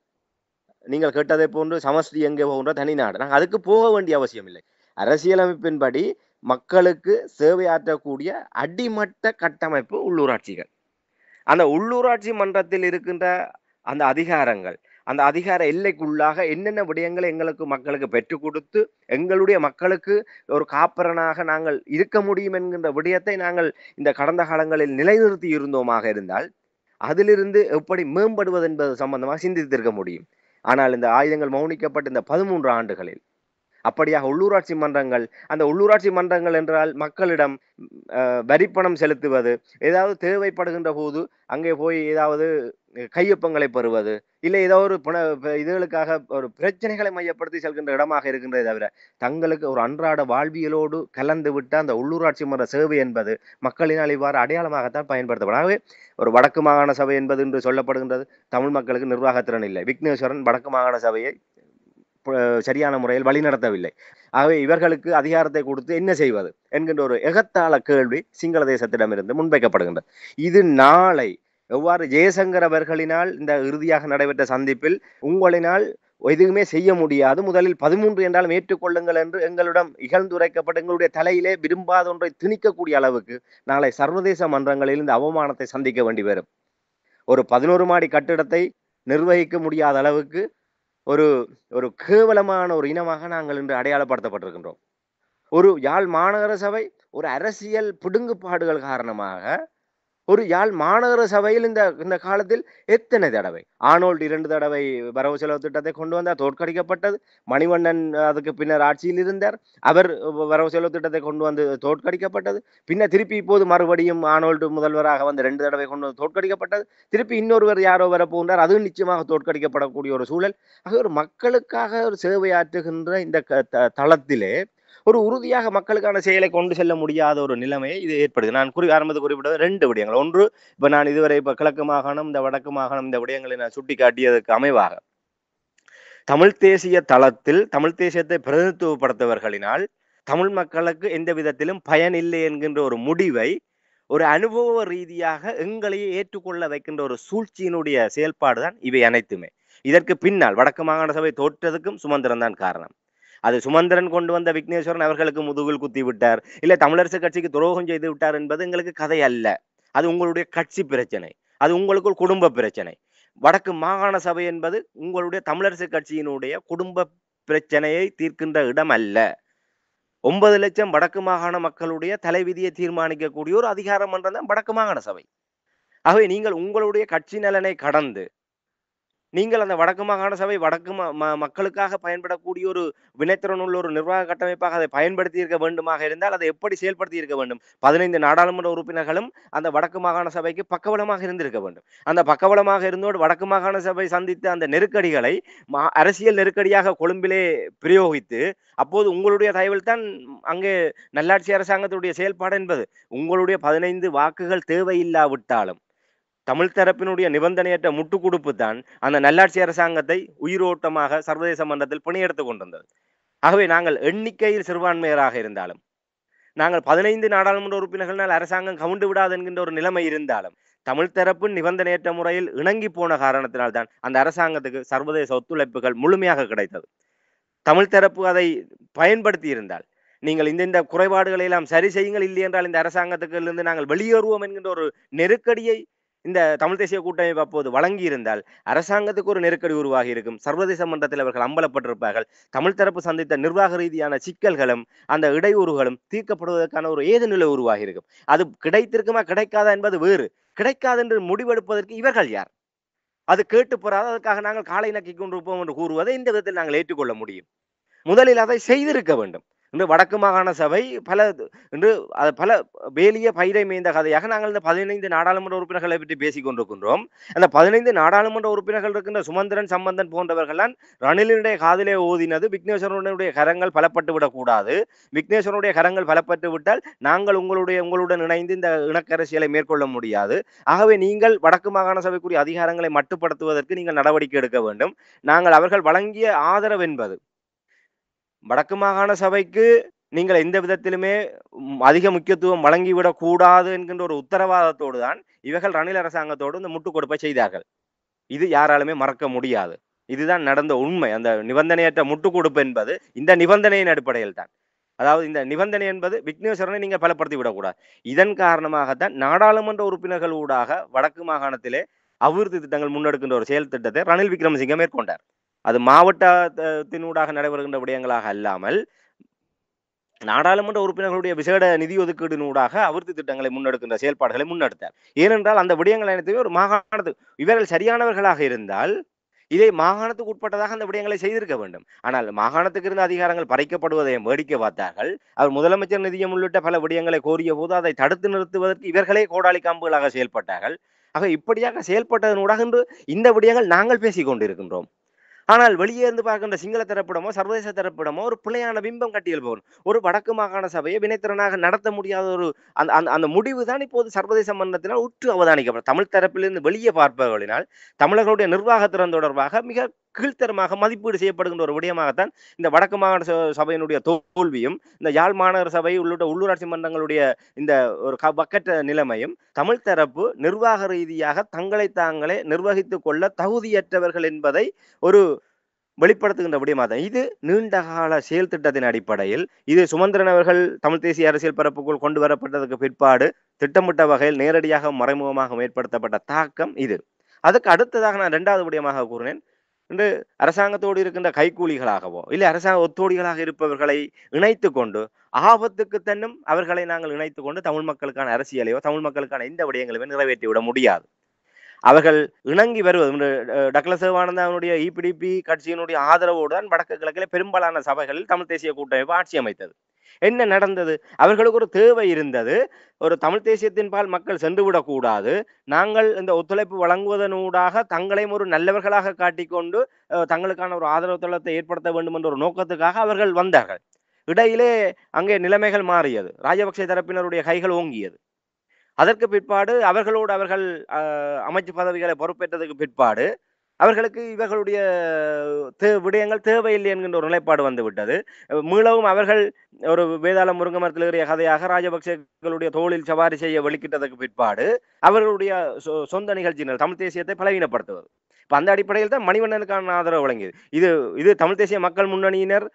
நீங்கள் கேட்டதை போன்று சமஸ்தி எங்கே போகின்ற தனிநாடு நாங்கள் அதுக்கு போக வேண்டிய அவசியம் இல்லை அரசியலமைப்பின்படி மக்களுக்கு சேவையாற்றக்கூடிய அடிமட்ட கட்டமைப்பு உள்ளூராட்சிகள் அந்த உள்ளூராட்சி மன்றத்தில் இருக்கின்ற அந்த அதிகாரங்கள் அந்த அதிகார எல்லைக்குள்ளாக என்னென்ன விடயங்களை எங்களுக்கு மக்களுக்கு பெற்றுக் கொடுத்து எங்களுடைய மக்களுக்கு ஒரு காப்பரனாக நாங்கள் இருக்க முடியும் என்கின்ற விடயத்தை நாங்கள் இந்த கடந்த காலங்களில் நிலைநிறுத்தி இருந்தோமாக இருந்தால் அதிலிருந்து எப்படி மேம்படுவது என்பது சம்பந்தமாக சிந்தித்திருக்க முடியும் ஆனால் இந்த ஆயுதங்கள் மௌனிக்கப்பட்ட இந்த பதிமூன்று ஆண்டுகளில் அப்படியாக உள்ளூராட்சி மன்றங்கள் அந்த உள்ளூராட்சி மன்றங்கள் என்றால் மக்களிடம் வரிப்பணம் செலுத்துவது ஏதாவது தேவைப்படுகின்ற போது அங்கே போய் ஏதாவது கையொப்பங்களை பெறுவது இல்லை ஏதோ ஒரு பண இதுகளுக்காக ஒரு பிரச்சனைகளை மையப்படுத்தி செல்கின்ற இடமாக இருக்கின்றதை தவிர தங்களுக்கு ஒரு அன்றாட வாழ்வியலோடு கலந்து விட்ட அந்த உள்ளூராட்சி மன்ற சேவை என்பது மக்களினால் இவ்வாறு அடையாளமாகத்தான் பயன்படுத்தப்படும் ஒரு வடக்கு மாகாண சபை என்பது என்று சொல்லப்படுகின்றது தமிழ் மக்களுக்கு நிர்வாகத்திறன் இல்லை விக்னேஸ்வரன் வடக்கு மாகாண சபையை சரியான முறையில் வழிநடத்தவில்லை ஆகவே இவர்களுக்கு அதிகாரத்தை கொடுத்து என்ன செய்வது என்கின்ற ஒரு எகத்தாள கேள்வி சிங்கள தேசத்திடமிருந்து முன்வைக்கப்படுகின்றது இது நாளை எவ்வாறு ஜெயசங்கர் அவர்களினால் இந்த இறுதியாக நடைபெற்ற சந்திப்பில் உங்களினால் எதுவுமே செய்ய முடியாது முதலில் பதிமூன்று என்றாலும் ஏற்றுக்கொள்ளுங்கள் என்று எங்களிடம் இகழ்ந்துரைக்கப்பட்டு எங்களுடைய தலையிலே விரும்பாத ஒன்றை திணிக்கக்கூடிய அளவுக்கு நாளை சர்வதேச மன்றங்களில் இந்த அவமானத்தை சந்திக்க வேண்டி வரும் ஒரு பதினோரு மாடி கட்டிடத்தை நிர்வகிக்க முடியாத அளவுக்கு ஒரு ஒரு கேவலமான ஒரு இனமாக நாங்கள் இன்று அடையாளப்படுத்தப்பட்டிருக்கின்றோம் ஒரு யாழ் மாநகர சபை ஒரு அரசியல் பிடுங்குபாடுகள் காரணமாக ஒரு யாழ் மாநகர சபையில் இந்த இந்த காலத்தில் எத்தனை தடவை ஆனோல்டு இரண்டு தடவை வரவு செலவு திட்டத்தை கொண்டு வந்தார் தோற்கடிக்கப்பட்டது மணிவண்ணன் அதுக்கு பின்னர் ஆட்சியில் இருந்தார் அவர் வரவு செலவு திட்டத்தை கொண்டு வந்து தோற்கடிக்கப்பட்டது பின்னர் திருப்பி இப்போது மறுபடியும் ஆனோல்டு முதல்வராக வந்து ரெண்டு தடவை கொண்டு வந்து தோற்கடிக்கப்பட்டது திருப்பி இன்னொருவர் யாரோ வரப்போகின்றார் அதுவும் நிச்சயமாக தோற்கடிக்கப்படக்கூடிய ஒரு சூழல் ஆக ஒரு மக்களுக்காக ஒரு சேவையாற்றுகின்ற இந்த தளத்திலே ஒரு உறுதியாக மக்களுக்கான செயலை கொண்டு செல்ல முடியாத ஒரு நிலைமையை இது ஏற்படுது நான் குறி ஆரம்பத்தை குறிப்பிட்ட ரெண்டு விடயங்கள் ஒன்று இப்ப நான் இதுவரை இப்போ கிழக்கு மாகாணம் இந்த வடக்கு மாகாணம் இந்த விடயங்களை நான் சுட்டி காட்டியதற்கு அமைவாக தமிழ் தேசிய தளத்தில் தமிழ் தேசியத்தை பிரதிநிதித்துவப்படுத்தவர்களினால் தமிழ் மக்களுக்கு எந்த விதத்திலும் பயன் இல்லை என்கின்ற ஒரு முடிவை ஒரு அனுபவ ரீதியாக எங்களையே ஏற்றுக்கொள்ள வைக்கின்ற ஒரு சூழ்ச்சியினுடைய செயல்பாடு தான் இவை அனைத்துமே இதற்கு பின்னால் வடக்கு மாகாண சபை தோற்றதுக்கும் சுமந்திரம் தான் காரணம் அது சுமந்திரன் கொண்டு வந்த விக்னேஸ்வரன் அவர்களுக்கு முதுகில் குத்தி விட்டார் இல்லை தமிழரசு கட்சிக்கு துரோகம் செய்து விட்டார் என்பது எங்களுக்கு கதை அல்ல அது உங்களுடைய கட்சி பிரச்சனை அது உங்களுக்குள் குடும்ப பிரச்சனை வடக்கு மாகாண சபை என்பது உங்களுடைய தமிழரசு கட்சியினுடைய குடும்ப பிரச்சனையை தீர்க்கின்ற இடம் அல்ல ஒன்பது லட்சம் வடக்கு மாகாண மக்களுடைய தலைவிதியை தீர்மானிக்கக்கூடிய ஒரு அதிகார மன்றம் தான் வடக்கு மாகாண சபை ஆகவே நீங்கள் உங்களுடைய கட்சி நலனை கடந்து நீங்கள் அந்த வடக்கு மாகாண சபை வடக்கு மக்களுக்காக பயன்படக்கூடிய ஒரு வினைத்திறன் உள்ள ஒரு நிர்வாக கட்டமைப்பாக அதை பயன்படுத்தி இருக்க வேண்டுமாக இருந்தால் அதை எப்படி செயல்படுத்தி இருக்க வேண்டும் பதினைந்து நாடாளுமன்ற உறுப்பினர்களும் அந்த வடக்கு மாகாண சபைக்கு பக்கவளமாக இருந்திருக்க வேண்டும் அந்த பக்கவளமாக இருந்தோடு வடக்கு மாகாண சபை சந்தித்த அந்த நெருக்கடிகளை அரசியல் நெருக்கடியாக கொழும்பிலே பிரயோகித்து அப்போது உங்களுடைய தயவில் தான் அங்கே நல்லாட்சி அரசாங்கத்துடைய செயல்பாடு என்பது உங்களுடைய பதினைந்து வாக்குகள் தேவையில்லாவிட்டாலும் தமிழ் தரப்பினுடைய நிபந்தனையற்ற முட்டுக் கொடுப்பு தான் அந்த நல்லாட்சி அரசாங்கத்தை உயிரோட்டமாக சர்வதேச மன்றத்தில் பணியெடுத்து கொண்டிருந்தது ஆகவே நாங்கள் எண்ணிக்கையில் சிறுபான்மையராக இருந்தாலும் நாங்கள் பதினைந்து நாடாளுமன்ற உறுப்பினர்களால் அரசாங்கம் கவுண்டு விடாது என்கின்ற ஒரு நிலைமை இருந்தாலும் தமிழ் தரப்பு நிபந்தனையற்ற முறையில் இணங்கி போன காரணத்தினால்தான் அந்த அரசாங்கத்துக்கு சர்வதேச ஒத்துழைப்புகள் முழுமையாக கிடைத்தது தமிழ் தரப்பு அதை பயன்படுத்தி இருந்தால் நீங்கள் இந்த இந்த குறைபாடுகளை எல்லாம் சரி செய்யுங்கள் இல்லை என்றால் இந்த அரசாங்கத்துக்கு இருந்து நாங்கள் வெளியேறுவோம் என்கின்ற ஒரு நெருக்கடியை இந்த தமிழ் தேசிய கூட்டமைப்பு அப்போது வழங்கியிருந்தால் அரசாங்கத்துக்கு ஒரு நெருக்கடி உருவாகி இருக்கும் சர்வதேச மன்றத்தில் அவர்கள் அம்பலப்பட்டிருப்பார்கள் தமிழ் தரப்பு சந்தித்த நிர்வாக ரீதியான சிக்கல்களும் அந்த இடையூறுகளும் தீர்க்கப்படுவதற்கான ஒரு ஏது நிலை உருவாகி இருக்கும் அது கிடைத்திருக்குமா கிடைக்காதா என்பது வேறு கிடைக்காது என்று முடிவெடுப்பதற்கு இவர்கள் யார் அது கேட்டு போறாது அதற்காக நாங்கள் காலை நக்கி கொண்டிருப்போம் என்று கூறுவதை இந்த விதத்தில் நாங்கள் ஏற்றுக்கொள்ள முடியும் முதலில் அதை செய்திருக்க வேண்டும் இன்று வடக்கு மாகாண சபை பல இன்று அது பல வேலிய பயிரை மேய்ந்த கதையாக நாங்கள் இந்த பதினைந்து நாடாளுமன்ற உறுப்பினர்களை பற்றி பேசிக் கொண்டிருக்கின்றோம் அந்த பதினைந்து நாடாளுமன்ற உறுப்பினர்கள் இருக்கின்ற சுமந்திரன் சம்பந்தன் போன்றவர்கள்லாம் ரணிலினுடைய காதிலே ஓதினது விக்னேஸ்வரனுடைய கரங்கள் பலப்பட்டு விடக்கூடாது விக்னேஸ்வரனுடைய கரங்கள் பலப்பட்டு விட்டால் நாங்கள் உங்களுடைய உங்களுடன் இணைந்து இந்த இனக்கரசியலை மேற்கொள்ள முடியாது ஆகவே நீங்கள் வடக்கு மாகாண சபைக்குரிய அதிகாரங்களை மட்டுப்படுத்துவதற்கு நீங்கள் நடவடிக்கை எடுக்க வேண்டும் நாங்கள் அவர்கள் வழங்கிய ஆதரவு என்பது வடக்கு மாகாண சபைக்கு நீங்கள் எந்த விதத்திலுமே அதிக முக்கியத்துவம் வழங்கிவிடக் கூடாது என்கின்ற ஒரு உத்தரவாதத்தோடு தான் இவர்கள் ரணில் அரசாங்கத்தோடு இந்த முட்டுக் கொடுப்பை செய்தார்கள் இது யாராலுமே மறக்க முடியாது இதுதான் நடந்த உண்மை அந்த நிபந்தனையற்ற முட்டுக் கொடுப்பு என்பது இந்த நிபந்தனையின் அடிப்படையில் தான் அதாவது இந்த நிபந்தனை என்பது விக்னேஸ்வரனை நீங்கள் பலப்படுத்தி விடக்கூடாது இதன் காரணமாகத்தான் நாடாளுமன்ற உறுப்பினர்கள் ஊடாக வடக்கு மாகாணத்திலே அபிவிருத்தி திட்டங்கள் முன்னெடுக்கின்ற ஒரு செயல் திட்டத்தை ரணில் விக்ரமசிங்க மேற்கொண்டார் அது மாவட்டத்தினூடாக நடைபெறுகின்ற விடயங்களாக அல்லாமல் நாடாளுமன்ற உறுப்பினர்களுடைய விசேட நிதி ஒதுக்கீடு நூடாக அபிவிருத்தி திட்டங்களை முன்னெடுக்கின்ற செயல்பாடுகளை முன்னெடுத்தார் ஏனென்றால் அந்த விடயங்கள் அனைத்துமே ஒரு மாகாணத்து இவர்கள் சரியானவர்களாக இருந்தால் இதை மாகாணத்துக்கு உட்பட்டதாக அந்த விடயங்களை செய்திருக்க வேண்டும் ஆனால் மாகாணத்துக்கு இருந்த அதிகாரங்கள் பறிக்கப்படுவதை வேடிக்கை பார்த்தார்கள் அவர் முதலமைச்சர் நிதியம் உள்ளிட்ட பல விடயங்களை கோரிய போது அதை தடுத்து நிறுத்துவதற்கு இவர்களே கோடாளி காம்புகளாக செயல்பட்டார்கள் ஆக இப்படியாக செயல்பட்டதனூடாக இன்று இந்த விடயங்கள் நாங்கள் பேசிக் கொண்டிருக்கின்றோம் ஆனால் வெளியே இருந்து பார்க்கின்ற சிங்கள தரப்பிடமோ சர்வதேச தரப்பிடமோ ஒரு பிள்ளையான பிம்பம் கட்டியல் போகணும் ஒரு வடக்கு மாகாண சபையை வினைத்திறனாக நடத்த முடியாத ஒரு அந்த அந்த அந்த முடிவு தான் இப்போது சர்வதேச மன்றத்தினால் உற்று அவதானிக்கப்படும் தமிழ் தரப்பிலிருந்து வெளியே பார்ப்பவர்களினால் தமிழர்களுடைய நிர்வாகத்திறன் தொடர்பாக மிக கீழ்த்தரமாக மதிப்பீடு செய்யப்படுகின்ற ஒரு விடயமாகத்தான் இந்த வடக்கு மாகாண சபையினுடைய தோல்வியும் இந்த யாழ் மாநகர சபை உள்ளிட்ட உள்ளூராட்சி மன்றங்களுடைய இந்த ஒரு பக்கற்ற நிலைமையும் தமிழ் தரப்பு நிர்வாக ரீதியாக தங்களை தாங்களே நிர்வகித்துக் கொள்ள தகுதியற்றவர்கள் என்பதை ஒரு வெளிப்படுத்துகின்ற விடயமாக தான் இது நீண்டகால செயல் திட்டத்தின் அடிப்படையில் இது சுமந்திரன் அவர்கள் தமிழ் தேசிய அரசியல் பரப்புக்குள் கொண்டு வரப்பட்டதற்கு பிற்பாடு திட்டமிட்ட வகையில் நேரடியாக மறைமுகமாக ஏற்படுத்தப்பட்ட தாக்கம் இது அதுக்கு அடுத்ததாக நான் இரண்டாவது விடயமாக கூறினேன் என்று அரசாங்கத்தோடு இருக்கின்ற கைகூலிகளாகவோ இல்லை அரசாங்க ஒத்தோடிகளாக இருப்பவர்களை இணைத்து கொண்டு ஆபத்துக்கு தன்னும் அவர்களை நாங்கள் இணைத்து கொண்டு தமிழ் மக்களுக்கான அரசியலையோ தமிழ் மக்களுக்கான எந்த விடயங்களையோ நிறைவேற்றி விட முடியாது அவர்கள் இணங்கி வருவது டக்ள சிவானந்த அவனுடைய இபிடிபி கட்சியினுடைய தான் வடக்கு கிழக்கில் பெரும்பாலான சபைகளில் தமிழ் தேசிய கூட்டமைப்பு ஆட்சி அமைத்தது என்ன நடந்தது அவர்களுக்கு ஒரு தேவை இருந்தது ஒரு தமிழ் தேசியத்தின் பால் மக்கள் சென்றுவிடக்கூடாது நாங்கள் இந்த ஒத்துழைப்பு வழங்குவதனூடாக தங்களையும் ஒரு நல்லவர்களாக காட்டிக்கொண்டு தங்களுக்கான ஒரு ஆதரவு தளத்தை ஏற்படுத்த வேண்டும் என்ற ஒரு நோக்கத்துக்காக அவர்கள் வந்தார்கள் இடையிலே அங்கே நிலைமைகள் மாறியது ராஜபக்சே தரப்பினருடைய கைகள் ஓங்கியது அதற்கு பிற்பாடு அவர்களோடு அவர்கள் அமைச்சு பதவிகளை பொறுப்பேற்றதுக்கு பிற்பாடு அவர்களுக்கு இவர்களுடைய தே விடயங்கள் தேவையில்லை என்கின்ற ஒரு நிலைப்பாடு வந்துவிட்டது மீளவும் அவர்கள் ஒரு வேதாள முருங்க மரத்தில் இருக்கிற கதையாக ராஜபக்சேக்களுடைய தோளில் சவாரி செய்ய வெளிக்கிட்டதற்கு பிற்பாடு அவர்களுடைய சொந்த நிகழ்ச்சியினர் தமிழ் தேசியத்தை பலவீனப்படுத்துவது இப்போ அந்த அடிப்படையில் தான் மணிவண்ணனுக்கான ஆதரவு வழங்கியது இது இது தமிழ் தேசிய மக்கள் முன்னணியினர்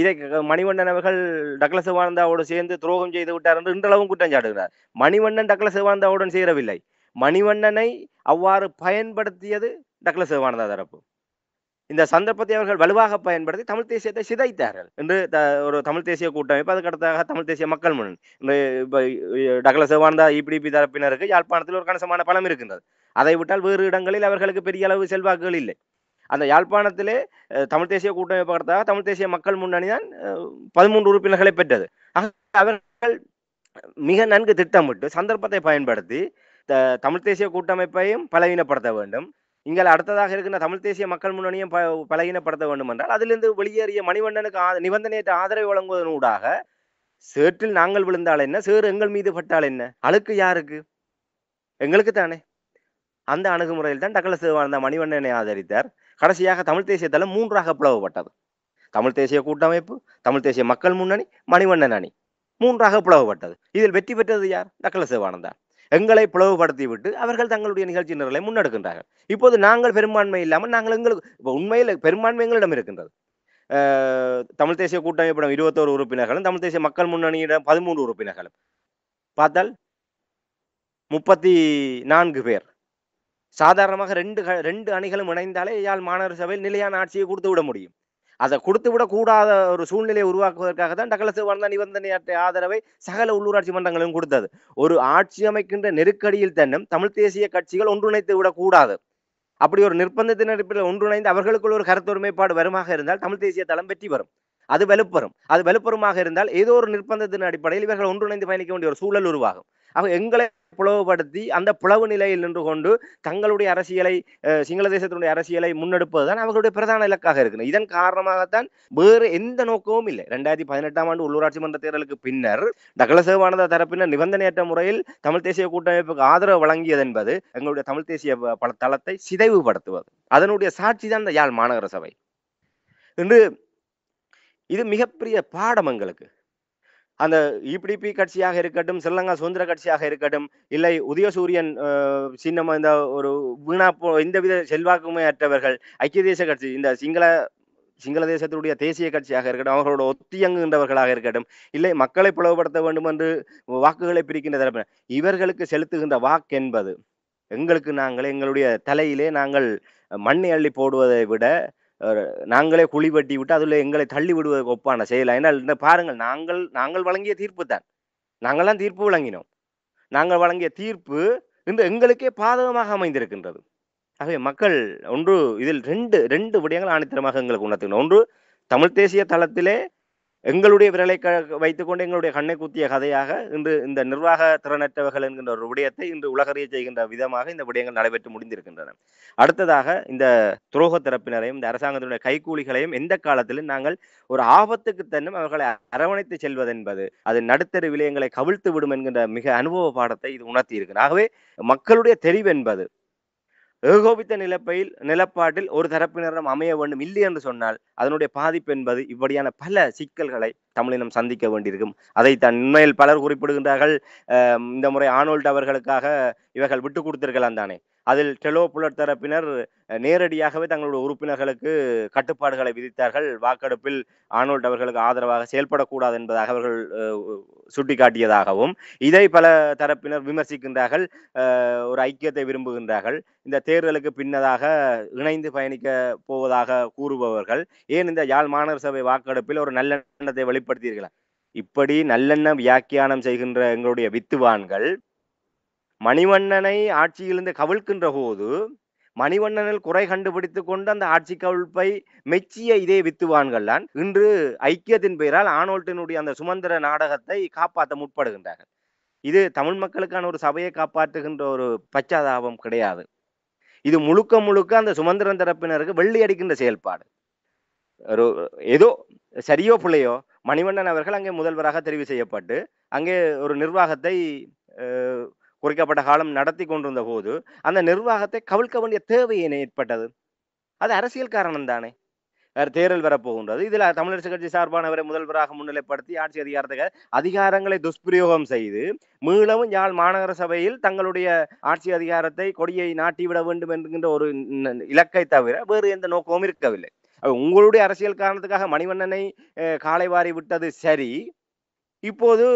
இதை மணிவண்ணன் அவர்கள் டக்ளஸ் வாழ்ந்தாவோடு சேர்ந்து துரோகம் செய்து விட்டார் என்று இன்றளவும் குற்றம் சாட்டுகிறார் மணிவண்ணன் டக்ளஸ் வாழ்ந்தாவுடன் சேரவில்லை மணிவண்ணனை அவ்வாறு பயன்படுத்தியது டக்ளஸ் வாழ்ந்தா தரப்பு இந்த சந்தர்ப்பத்தை அவர்கள் வலுவாக பயன்படுத்தி தமிழ் தேசியத்தை சிதைத்தார்கள் என்று ஒரு தமிழ் தேசிய கூட்டமைப்பு அதுக்கடுத்தாக தமிழ் தேசிய மக்கள் முன்னணி டகல சிவானந்தா இபிடிபி தரப்பினருக்கு யாழ்ப்பாணத்தில் ஒரு கணிசமான பலம் இருக்கின்றது அதை விட்டால் வேறு இடங்களில் அவர்களுக்கு பெரிய அளவு செல்வாக்குகள் இல்லை அந்த யாழ்ப்பாணத்திலே தமிழ் தேசிய கூட்டமைப்பு கடத்தாக தமிழ் தேசிய மக்கள் முன்னணி தான் பதிமூன்று உறுப்பினர்களை பெற்றது அவர்கள் மிக நன்கு திட்டமிட்டு சந்தர்ப்பத்தை பயன்படுத்தி தமிழ் தேசிய கூட்டமைப்பையும் பலவீனப்படுத்த வேண்டும் நீங்கள் அடுத்ததாக இருக்கின்ற தமிழ் தேசிய மக்கள் முன்னணியும் பலகீனப்படுத்த வேண்டும் என்றால் அதிலிருந்து வெளியேறிய மணிவண்ணனுக்கு நிபந்தனையற்ற ஆதரவு வழங்குவதனூடாக சேற்றில் நாங்கள் விழுந்தால் என்ன சேறு எங்கள் மீது பட்டால் என்ன அழுக்கு யாருக்கு எங்களுக்கு தானே அந்த அணுகுமுறையில் தான் டக்கல சிவானந்த மணிவண்ணனை ஆதரித்தார் கடைசியாக தமிழ் தேசிய தளம் மூன்றாக பிளவுபட்டது தமிழ் தேசிய கூட்டமைப்பு தமிழ் தேசிய மக்கள் முன்னணி மணிவண்ணன் அணி மூன்றாக பிளவுபட்டது இதில் வெற்றி பெற்றது யார் டக்கல சிவானந்தா எங்களை விட்டு அவர்கள் தங்களுடைய நிகழ்ச்சி நிரலை முன்னெடுக்கின்றார்கள் இப்போது நாங்கள் பெரும்பான்மை இல்லாமல் நாங்கள் எங்களுக்கு இப்போ உண்மையில் பெரும்பான்மை எங்களிடம் இருக்கின்றது தமிழ் தேசிய கூட்டமைப்பிடம் இருபத்தோரு உறுப்பினர்களும் தமிழ் தேசிய மக்கள் முன்னணியிடம் பதிமூன்று உறுப்பினர்களும் பார்த்தால் முப்பத்தி நான்கு பேர் சாதாரணமாக ரெண்டு ரெண்டு அணிகளும் இணைந்தாலே யாழ் மாநகர சபையில் நிலையான ஆட்சியை கொடுத்து விட முடியும் அதை கொடுத்து விடக்கூடாத ஒரு சூழ்நிலையை உருவாக்குவதற்காக தான் டக்ளஸ் வந்த நிபந்தனையாற்றை ஆதரவை சகல உள்ளூராட்சி மன்றங்களும் கொடுத்தது ஒரு ஆட்சி அமைக்கின்ற நெருக்கடியில் தன்னும் தமிழ் தேசிய கட்சிகள் ஒன்றிணைத்து விடக்கூடாது அப்படி ஒரு நிர்பந்தத்தின் அடிப்படையில் ஒன்றிணைந்து அவர்களுக்குள் ஒரு கருத்து ஒருமைப்பாடு வருமாக இருந்தால் தமிழ் தேசிய தளம் வெற்றி வரும் அது வலுப்பெறும் அது வலுப்பெறுமாக இருந்தால் ஏதோ ஒரு நிர்பந்தத்தின் அடிப்படையில் இவர்கள் ஒன்றிணைந்து பயணிக்க வேண்டிய ஒரு சூழல் உருவாகும் ஆக எங்களை பிளவுபடுத்தி அந்த பிளவு நிலையில் நின்று கொண்டு தங்களுடைய அரசியலை சிங்கள தேசத்தினுடைய அரசியலை தான் அவர்களுடைய பிரதான இலக்காக இருக்கணும் இதன் காரணமாகத்தான் வேறு எந்த நோக்கமும் இல்லை ரெண்டாயிரத்தி பதினெட்டாம் ஆண்டு உள்ளூராட்சி மன்ற தேர்தலுக்கு பின்னர் டக்ளசேவானந்த தரப்பினர் நிபந்தனையற்ற முறையில் தமிழ் தேசிய கூட்டமைப்புக்கு ஆதரவு வழங்கியது என்பது எங்களுடைய தமிழ் தேசிய தளத்தை சிதைவுபடுத்துவது அதனுடைய சாட்சி தான் இந்த யாழ் மாநகர சபை இன்று இது மிகப்பெரிய பாடம் எங்களுக்கு அந்த இபிடிபி e கட்சியாக இருக்கட்டும் ஸ்ரீலங்கா சுதந்திர கட்சியாக இருக்கட்டும் இல்லை உதயசூரியன் சின்னம் இந்த ஒரு வீணா வித செல்வாக்குமே அற்றவர்கள் ஐக்கிய தேச கட்சி இந்த சிங்கள சிங்கள தேசத்தினுடைய தேசிய கட்சியாக இருக்கட்டும் அவர்களோட ஒத்தியங்குகின்றவர்களாக இருக்கட்டும் இல்லை மக்களை பிளவுபடுத்த வேண்டும் என்று வாக்குகளை பிரிக்கின்ற தரப்பு இவர்களுக்கு செலுத்துகின்ற வாக்கு என்பது எங்களுக்கு நாங்கள் எங்களுடைய தலையிலே நாங்கள் மண்ணை அள்ளி போடுவதை விட நாங்களே குழி வெட்டி விட்டு அதில் எங்களை தள்ளி விடுவதற்கு ஒப்பான செயல் ஏன்னா இந்த பாருங்கள் நாங்கள் நாங்கள் வழங்கிய தீர்ப்பு தான் நாங்கள்லாம் தீர்ப்பு வழங்கினோம் நாங்கள் வழங்கிய தீர்ப்பு இந்த எங்களுக்கே பாதகமாக அமைந்திருக்கின்றது ஆகவே மக்கள் ஒன்று இதில் ரெண்டு ரெண்டு விடயங்கள் ஆணித்தரமாக எங்களுக்கு உணர்த்துகின்றோம் ஒன்று தமிழ் தேசிய தளத்திலே எங்களுடைய விரலை க வைத்துக்கொண்டு எங்களுடைய கண்ணை கூத்திய கதையாக இன்று இந்த நிர்வாக திறனற்றவர்கள் என்கின்ற ஒரு விடயத்தை இன்று உலகறிய செய்கின்ற விதமாக இந்த விடயங்கள் நடைபெற்று முடிந்திருக்கின்றன அடுத்ததாக இந்த துரோக தரப்பினரையும் இந்த அரசாங்கத்தினுடைய கைகூலிகளையும் எந்த காலத்திலும் நாங்கள் ஒரு ஆபத்துக்கு தன்னும் அவர்களை அரவணைத்து செல்வதென்பது அது நடுத்தர விலையங்களை கவிழ்த்து விடும் என்கின்ற மிக அனுபவ பாடத்தை இது உணர்த்தி இருக்கு ஆகவே மக்களுடைய தெரிவு என்பது ஏகோபித்த நிலப்பையில் நிலப்பாட்டில் ஒரு தரப்பினரிடம் அமைய வேண்டும் இல்லை என்று சொன்னால் அதனுடைய பாதிப்பு என்பது இப்படியான பல சிக்கல்களை தமிழினம் சந்திக்க வேண்டியிருக்கும் அதைத்தான் உண்மையில் பலர் குறிப்பிடுகின்றார்கள் இந்த முறை ஆனோல்ட் அவர்களுக்காக இவர்கள் விட்டு கொடுத்திருக்கலாம் தானே அதில் டெலோ புலர் தரப்பினர் நேரடியாகவே தங்களுடைய உறுப்பினர்களுக்கு கட்டுப்பாடுகளை விதித்தார்கள் வாக்கெடுப்பில் ஆனோல்ட் அவர்களுக்கு ஆதரவாக செயல்படக்கூடாது என்பதாக அவர்கள் சுட்டிக்காட்டியதாகவும் இதை பல தரப்பினர் விமர்சிக்கின்றார்கள் ஒரு ஐக்கியத்தை விரும்புகின்றார்கள் இந்த தேர்தலுக்கு பின்னதாக இணைந்து பயணிக்க போவதாக கூறுபவர்கள் ஏன் இந்த யாழ் மாநகர சபை வாக்கெடுப்பில் ஒரு நல்லெண்ணத்தை வெளிப்படுத்தியிருக்கலாம் இப்படி நல்லெண்ண வியாக்கியானம் செய்கின்ற எங்களுடைய வித்துவான்கள் மணிவண்ணனை ஆட்சியிலிருந்து கவிழ்க்கின்ற போது மணிவண்ணனில் குறை கண்டுபிடித்து கொண்டு அந்த ஆட்சி கவிழ்ப்பை மெச்சிய இதே வித்துவான்கள்தான் இன்று ஐக்கியத்தின் பெயரால் ஆனோல்டினுடைய அந்த சுமந்திர நாடகத்தை காப்பாற்ற முற்படுகின்றார்கள் இது தமிழ் மக்களுக்கான ஒரு சபையை காப்பாற்றுகின்ற ஒரு பச்சாதாபம் கிடையாது இது முழுக்க முழுக்க அந்த சுமந்திரன் தரப்பினருக்கு வெள்ளி அடிக்கின்ற செயல்பாடு ஒரு ஏதோ சரியோ பிள்ளையோ மணிவண்ணன் அவர்கள் அங்கே முதல்வராக தெரிவு செய்யப்பட்டு அங்கே ஒரு நிர்வாகத்தை குறைக்கப்பட்ட காலம் நடத்தி கொண்டிருந்த போது அந்த நிர்வாகத்தை கவிழ்க்க வேண்டிய தேவை ஏற்பட்டது அது அரசியல் காரணம் தானே தேர்தல் வரப்போகின்றது இதில் தமிழரசு கட்சி சார்பானவரை முதல்வராக முன்னிலைப்படுத்தி ஆட்சி அதிகாரத்துக்கு அதிகாரங்களை துஷ்பிரயோகம் செய்து மீளவும் யாழ் மாநகர சபையில் தங்களுடைய ஆட்சி அதிகாரத்தை கொடியை நாட்டிவிட வேண்டும் என்கின்ற ஒரு இலக்கை தவிர வேறு எந்த நோக்கமும் இருக்கவில்லை உங்களுடைய அரசியல் காரணத்துக்காக மணிவண்ணனை காலை வாரி விட்டது சரி இப்போது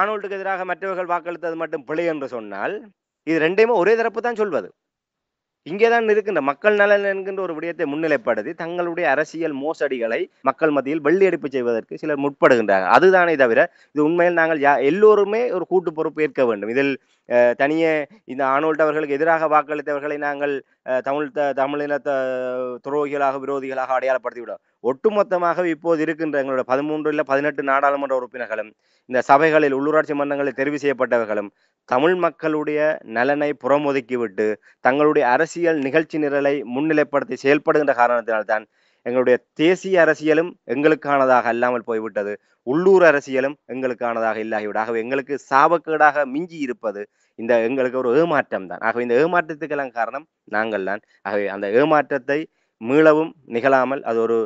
ஆனோல்டுக்கு எதிராக மற்றவர்கள் வாக்களித்தது மட்டும் பிழை என்று சொன்னால் இது ரெண்டையுமே ஒரே தரப்பு தான் சொல்வது இங்கே தான் இருக்கின்ற மக்கள் நலன் என்கின்ற ஒரு விடயத்தை முன்னிலைப்படுத்தி தங்களுடைய அரசியல் மோசடிகளை மக்கள் மத்தியில் அடிப்பு செய்வதற்கு சிலர் முற்படுகின்றார்கள் அதுதானே தவிர இது உண்மையில் நாங்கள் யா எல்லோருமே ஒரு கூட்டு பொறுப்பு ஏற்க வேண்டும் இதில் தனியே இந்த ஆனோல்ட் அவர்களுக்கு எதிராக வாக்களித்தவர்களை நாங்கள் தமிழ் தமிழின துரோகிகளாக விரோதிகளாக அடையாளப்படுத்திவிடும் ஒட்டுமொத்தமாக இப்போது இருக்கின்ற எங்களுடைய பதிமூன்று இல்லை பதினெட்டு நாடாளுமன்ற உறுப்பினர்களும் இந்த சபைகளில் உள்ளூராட்சி மன்றங்களில் தெரிவு செய்யப்பட்டவர்களும் தமிழ் மக்களுடைய நலனை புறமொதுக்கிவிட்டு தங்களுடைய அரசியல் நிகழ்ச்சி நிரலை முன்னிலைப்படுத்தி செயல்படுகின்ற காரணத்தினால்தான் எங்களுடைய தேசிய அரசியலும் எங்களுக்கானதாக அல்லாமல் போய்விட்டது உள்ளூர் அரசியலும் எங்களுக்கானதாக இல்லாகிவிடும் ஆகவே எங்களுக்கு சாபக்கேடாக மிஞ்சி இருப்பது இந்த எங்களுக்கு ஒரு ஏமாற்றம் தான் ஆகவே இந்த ஏமாற்றத்துக்கெல்லாம் காரணம் நாங்கள் தான் ஆகவே அந்த ஏமாற்றத்தை மீளவும் நிகழாமல் அது ஒரு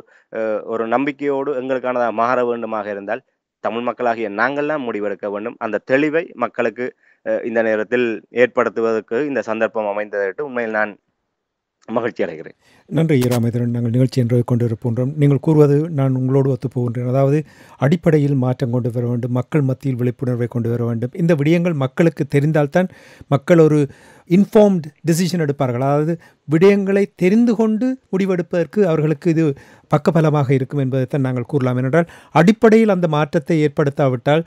ஒரு நம்பிக்கையோடு எங்களுக்கானதாக மாற வேண்டுமாக இருந்தால் தமிழ் மக்களாகிய நாங்கள்லாம் முடிவெடுக்க வேண்டும் அந்த தெளிவை மக்களுக்கு இந்த நேரத்தில் ஏற்படுத்துவதற்கு இந்த சந்தர்ப்பம் அமைந்ததற்கு உண்மையில் நான் மகிழ்ச்சி அடைகிறேன் நன்றி ஈராமேதரன் நாங்கள் நிகழ்ச்சி என்று கொண்டிருப்போன்றோம் நீங்கள் கூறுவது நான் உங்களோடு ஒத்துப்போகின்றேன் அதாவது அடிப்படையில் மாற்றம் கொண்டு வர வேண்டும் மக்கள் மத்தியில் விழிப்புணர்வை கொண்டு வர வேண்டும் இந்த விடயங்கள் மக்களுக்கு தெரிந்தால்தான் மக்கள் ஒரு இன்ஃபார்ம்டு டிசிஷன் எடுப்பார்கள் அதாவது விடயங்களை தெரிந்து கொண்டு முடிவெடுப்பதற்கு அவர்களுக்கு இது பக்கபலமாக இருக்கும் என்பதைத்தான் நாங்கள் கூறலாம் ஏனென்றால் அடிப்படையில் அந்த மாற்றத்தை ஏற்படுத்தாவிட்டால்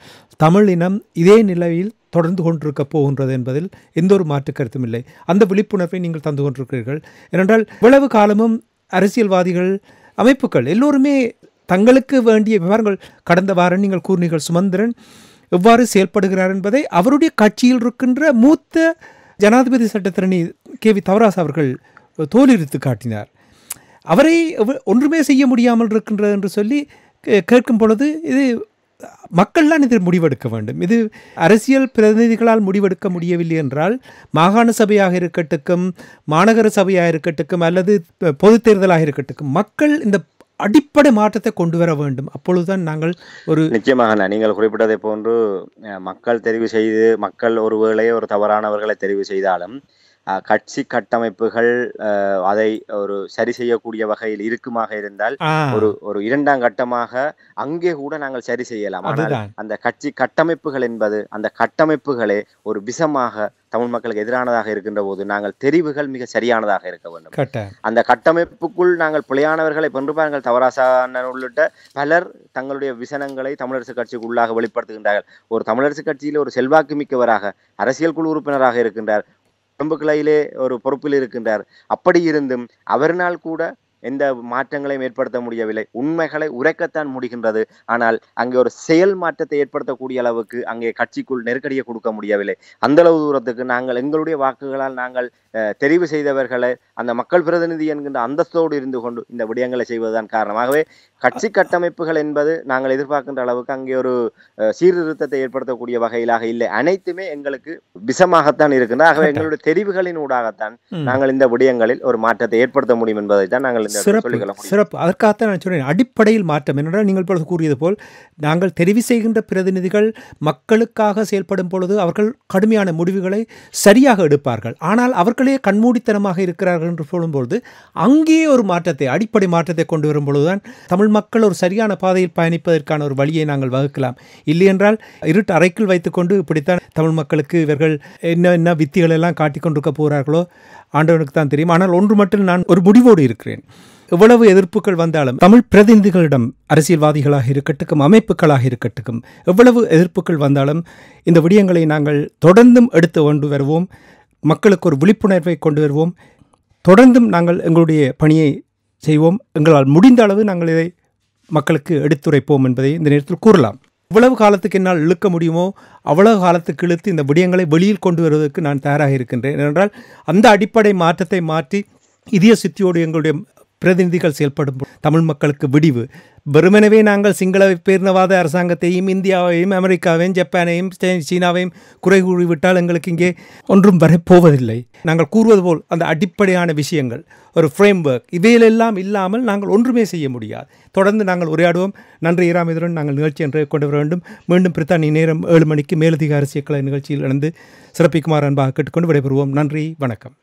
தமிழ் இனம் இதே நிலையில் தொடர்ந்து கொண்டிருக்க போகின்றது என்பதில் எந்த ஒரு மாற்று கருத்தும் இல்லை அந்த விழிப்புணர்வை நீங்கள் தந்து கொண்டிருக்கிறீர்கள் ஏனென்றால் இவ்வளவு காலமும் அரசியல்வாதிகள் அமைப்புகள் எல்லோருமே தங்களுக்கு வேண்டிய விவரங்கள் கடந்த வாரம் நீங்கள் கூறினீர்கள் சுமந்திரன் எவ்வாறு செயல்படுகிறார் என்பதை அவருடைய கட்சியில் இருக்கின்ற மூத்த ஜனாதிபதி சட்டத்திரணி கே வி தவராஸ் அவர்கள் தோலிருத்து காட்டினார் அவரை ஒன்றுமே செய்ய முடியாமல் இருக்கின்றது என்று சொல்லி கேட்கும் பொழுது இது மக்கள்லாம் இதில் முடிவெடுக்க வேண்டும் இது அரசியல் பிரதிநிதிகளால் முடிவெடுக்க முடியவில்லை என்றால் மாகாண சபையாக இருக்கட்டுக்கும் மாநகர சபையாக இருக்கட்டுக்கும் அல்லது பொது தேர்தலாக இருக்கட்டுக்கும் மக்கள் இந்த அடிப்படை மாற்றத்தை கொண்டு வர வேண்டும் அப்பொழுதுதான் நாங்கள் ஒரு நிச்சயமாக நீங்கள் குறிப்பிட்டதை போன்று மக்கள் தெரிவு செய்து மக்கள் ஒருவேளை ஒரு தவறானவர்களை தெரிவு செய்தாலும் கட்சி கட்டமைப்புகள் அதை ஒரு சரி செய்யக்கூடிய வகையில் இருக்குமாக இருந்தால் ஒரு ஒரு இரண்டாம் கட்டமாக அங்கே கூட நாங்கள் சரி செய்யலாம் ஆனால் அந்த கட்சி கட்டமைப்புகள் என்பது அந்த கட்டமைப்புகளே ஒரு விஷமாக தமிழ் மக்களுக்கு எதிரானதாக இருக்கின்ற போது நாங்கள் தெரிவுகள் மிக சரியானதாக இருக்க வேண்டும் அந்த கட்டமைப்புக்குள் நாங்கள் பிழையானவர்களை பென்று பாருங்கள் தவராசான உள்ளிட்ட பலர் தங்களுடைய விசனங்களை தமிழரசு கட்சிக்கு உள்ளாக வெளிப்படுத்துகின்றார்கள் ஒரு தமிழரசு கட்சியில் ஒரு செல்வாக்கு மிக்கவராக அரசியல் குழு உறுப்பினராக இருக்கின்றார் கொழும்பு கிளையிலே ஒரு பொறுப்பில் இருக்கின்றார் அப்படி இருந்தும் அவரினால் கூட எந்த மாற்றங்களையும் ஏற்படுத்த முடியவில்லை உண்மைகளை உரைக்கத்தான் முடிகின்றது ஆனால் அங்கே ஒரு செயல் மாற்றத்தை ஏற்படுத்தக்கூடிய அளவுக்கு அங்கே கட்சிக்குள் நெருக்கடியை கொடுக்க முடியவில்லை அந்த அளவு தூரத்துக்கு நாங்கள் எங்களுடைய வாக்குகளால் நாங்கள் தெரிவு செய்தவர்களை அந்த மக்கள் பிரதிநிதி என்கின்ற அந்தஸ்தோடு இருந்து கொண்டு இந்த விடயங்களை செய்வதுதான் காரணமாகவே கட்சி கட்டமைப்புகள் என்பது நாங்கள் எதிர்பார்க்கின்ற அளவுக்கு அங்கே ஒரு சீர்திருத்தத்தை ஏற்படுத்தக்கூடிய வகையிலாக இல்லை அனைத்துமே எங்களுக்கு விஷமாகத்தான் இருக்கின்றன ஆகவே எங்களுடைய தெரிவுகளின் ஊடாகத்தான் நாங்கள் இந்த விடயங்களில் ஒரு மாற்றத்தை ஏற்படுத்த முடியும் என்பதை தான் நாங்கள் சிறப்பு சிறப்பு அதற்காகத்தான் நான் சொல்கிறேன் அடிப்படையில் மாற்றம் என்னென்றால் நீங்கள் இப்பொழுது கூறியது போல் நாங்கள் தெரிவு செய்கின்ற பிரதிநிதிகள் மக்களுக்காக செயல்படும் பொழுது அவர்கள் கடுமையான முடிவுகளை சரியாக எடுப்பார்கள் ஆனால் அவர்களே கண்மூடித்தனமாக இருக்கிறார்கள் என்று சொல்லும்பொழுது அங்கே ஒரு மாற்றத்தை அடிப்படை மாற்றத்தை கொண்டு வரும் பொழுதுதான் தமிழ் மக்கள் ஒரு சரியான பாதையில் பயணிப்பதற்கான ஒரு வழியை நாங்கள் வகுக்கலாம் இல்லையென்றால் இருட்டு அறைக்குள் வைத்துக்கொண்டு இப்படித்தான் தமிழ் மக்களுக்கு இவர்கள் என்ன என்ன வித்திகள் எல்லாம் காட்டிக்கொண்டிருக்க போகிறார்களோ ஆண்டவனுக்கு தான் தெரியும் ஆனால் ஒன்று மட்டும் நான் ஒரு முடிவோடு இருக்கிறேன் எவ்வளவு எதிர்ப்புகள் வந்தாலும் தமிழ் பிரதிநிதிகளிடம் அரசியல்வாதிகளாக இருக்கட்டுக்கும் அமைப்புகளாக இருக்கட்டும் எவ்வளவு எதிர்ப்புகள் வந்தாலும் இந்த விடயங்களை நாங்கள் தொடர்ந்தும் எடுத்து கொண்டு வருவோம் மக்களுக்கு ஒரு விழிப்புணர்வை கொண்டு வருவோம் தொடர்ந்தும் நாங்கள் எங்களுடைய பணியை செய்வோம் எங்களால் முடிந்த அளவு நாங்கள் இதை மக்களுக்கு எடுத்துரைப்போம் என்பதை இந்த நேரத்தில் கூறலாம் இவ்வளவு காலத்துக்கு என்னால் இழுக்க முடியுமோ அவ்வளவு காலத்துக்கு இழுத்து இந்த விடயங்களை வெளியில் கொண்டு வருவதற்கு நான் தயாராக இருக்கின்றேன் ஏனென்றால் அந்த அடிப்படை மாற்றத்தை மாற்றி இதய சித்தியோடு எங்களுடைய பிரதிநிதிகள் செயல்படும் தமிழ் மக்களுக்கு விடிவு வெறுமெனவே நாங்கள் சிங்கள பேரினவாத அரசாங்கத்தையும் இந்தியாவையும் அமெரிக்காவையும் ஜப்பானையும் சீனாவையும் குறை கூறிவிட்டால் எங்களுக்கு இங்கே ஒன்றும் வரப்போவதில்லை நாங்கள் கூறுவது போல் அந்த அடிப்படையான விஷயங்கள் ஒரு ஃப்ரேம் ஒர்க் இவையிலெல்லாம் இல்லாமல் நாங்கள் ஒன்றுமே செய்ய முடியாது தொடர்ந்து நாங்கள் உரையாடுவோம் நன்றி இராமதுடன் நாங்கள் நிகழ்ச்சி என்று கொண்டு வர வேண்டும் மீண்டும் பிரித்தானி நேரம் ஏழு மணிக்கு மேலதிக அரசியல் நிகழ்ச்சியில் இணைந்து சிறப்பிக்குமாறு அன்பாக கேட்டுக்கொண்டு விடைபெறுவோம் நன்றி வணக்கம்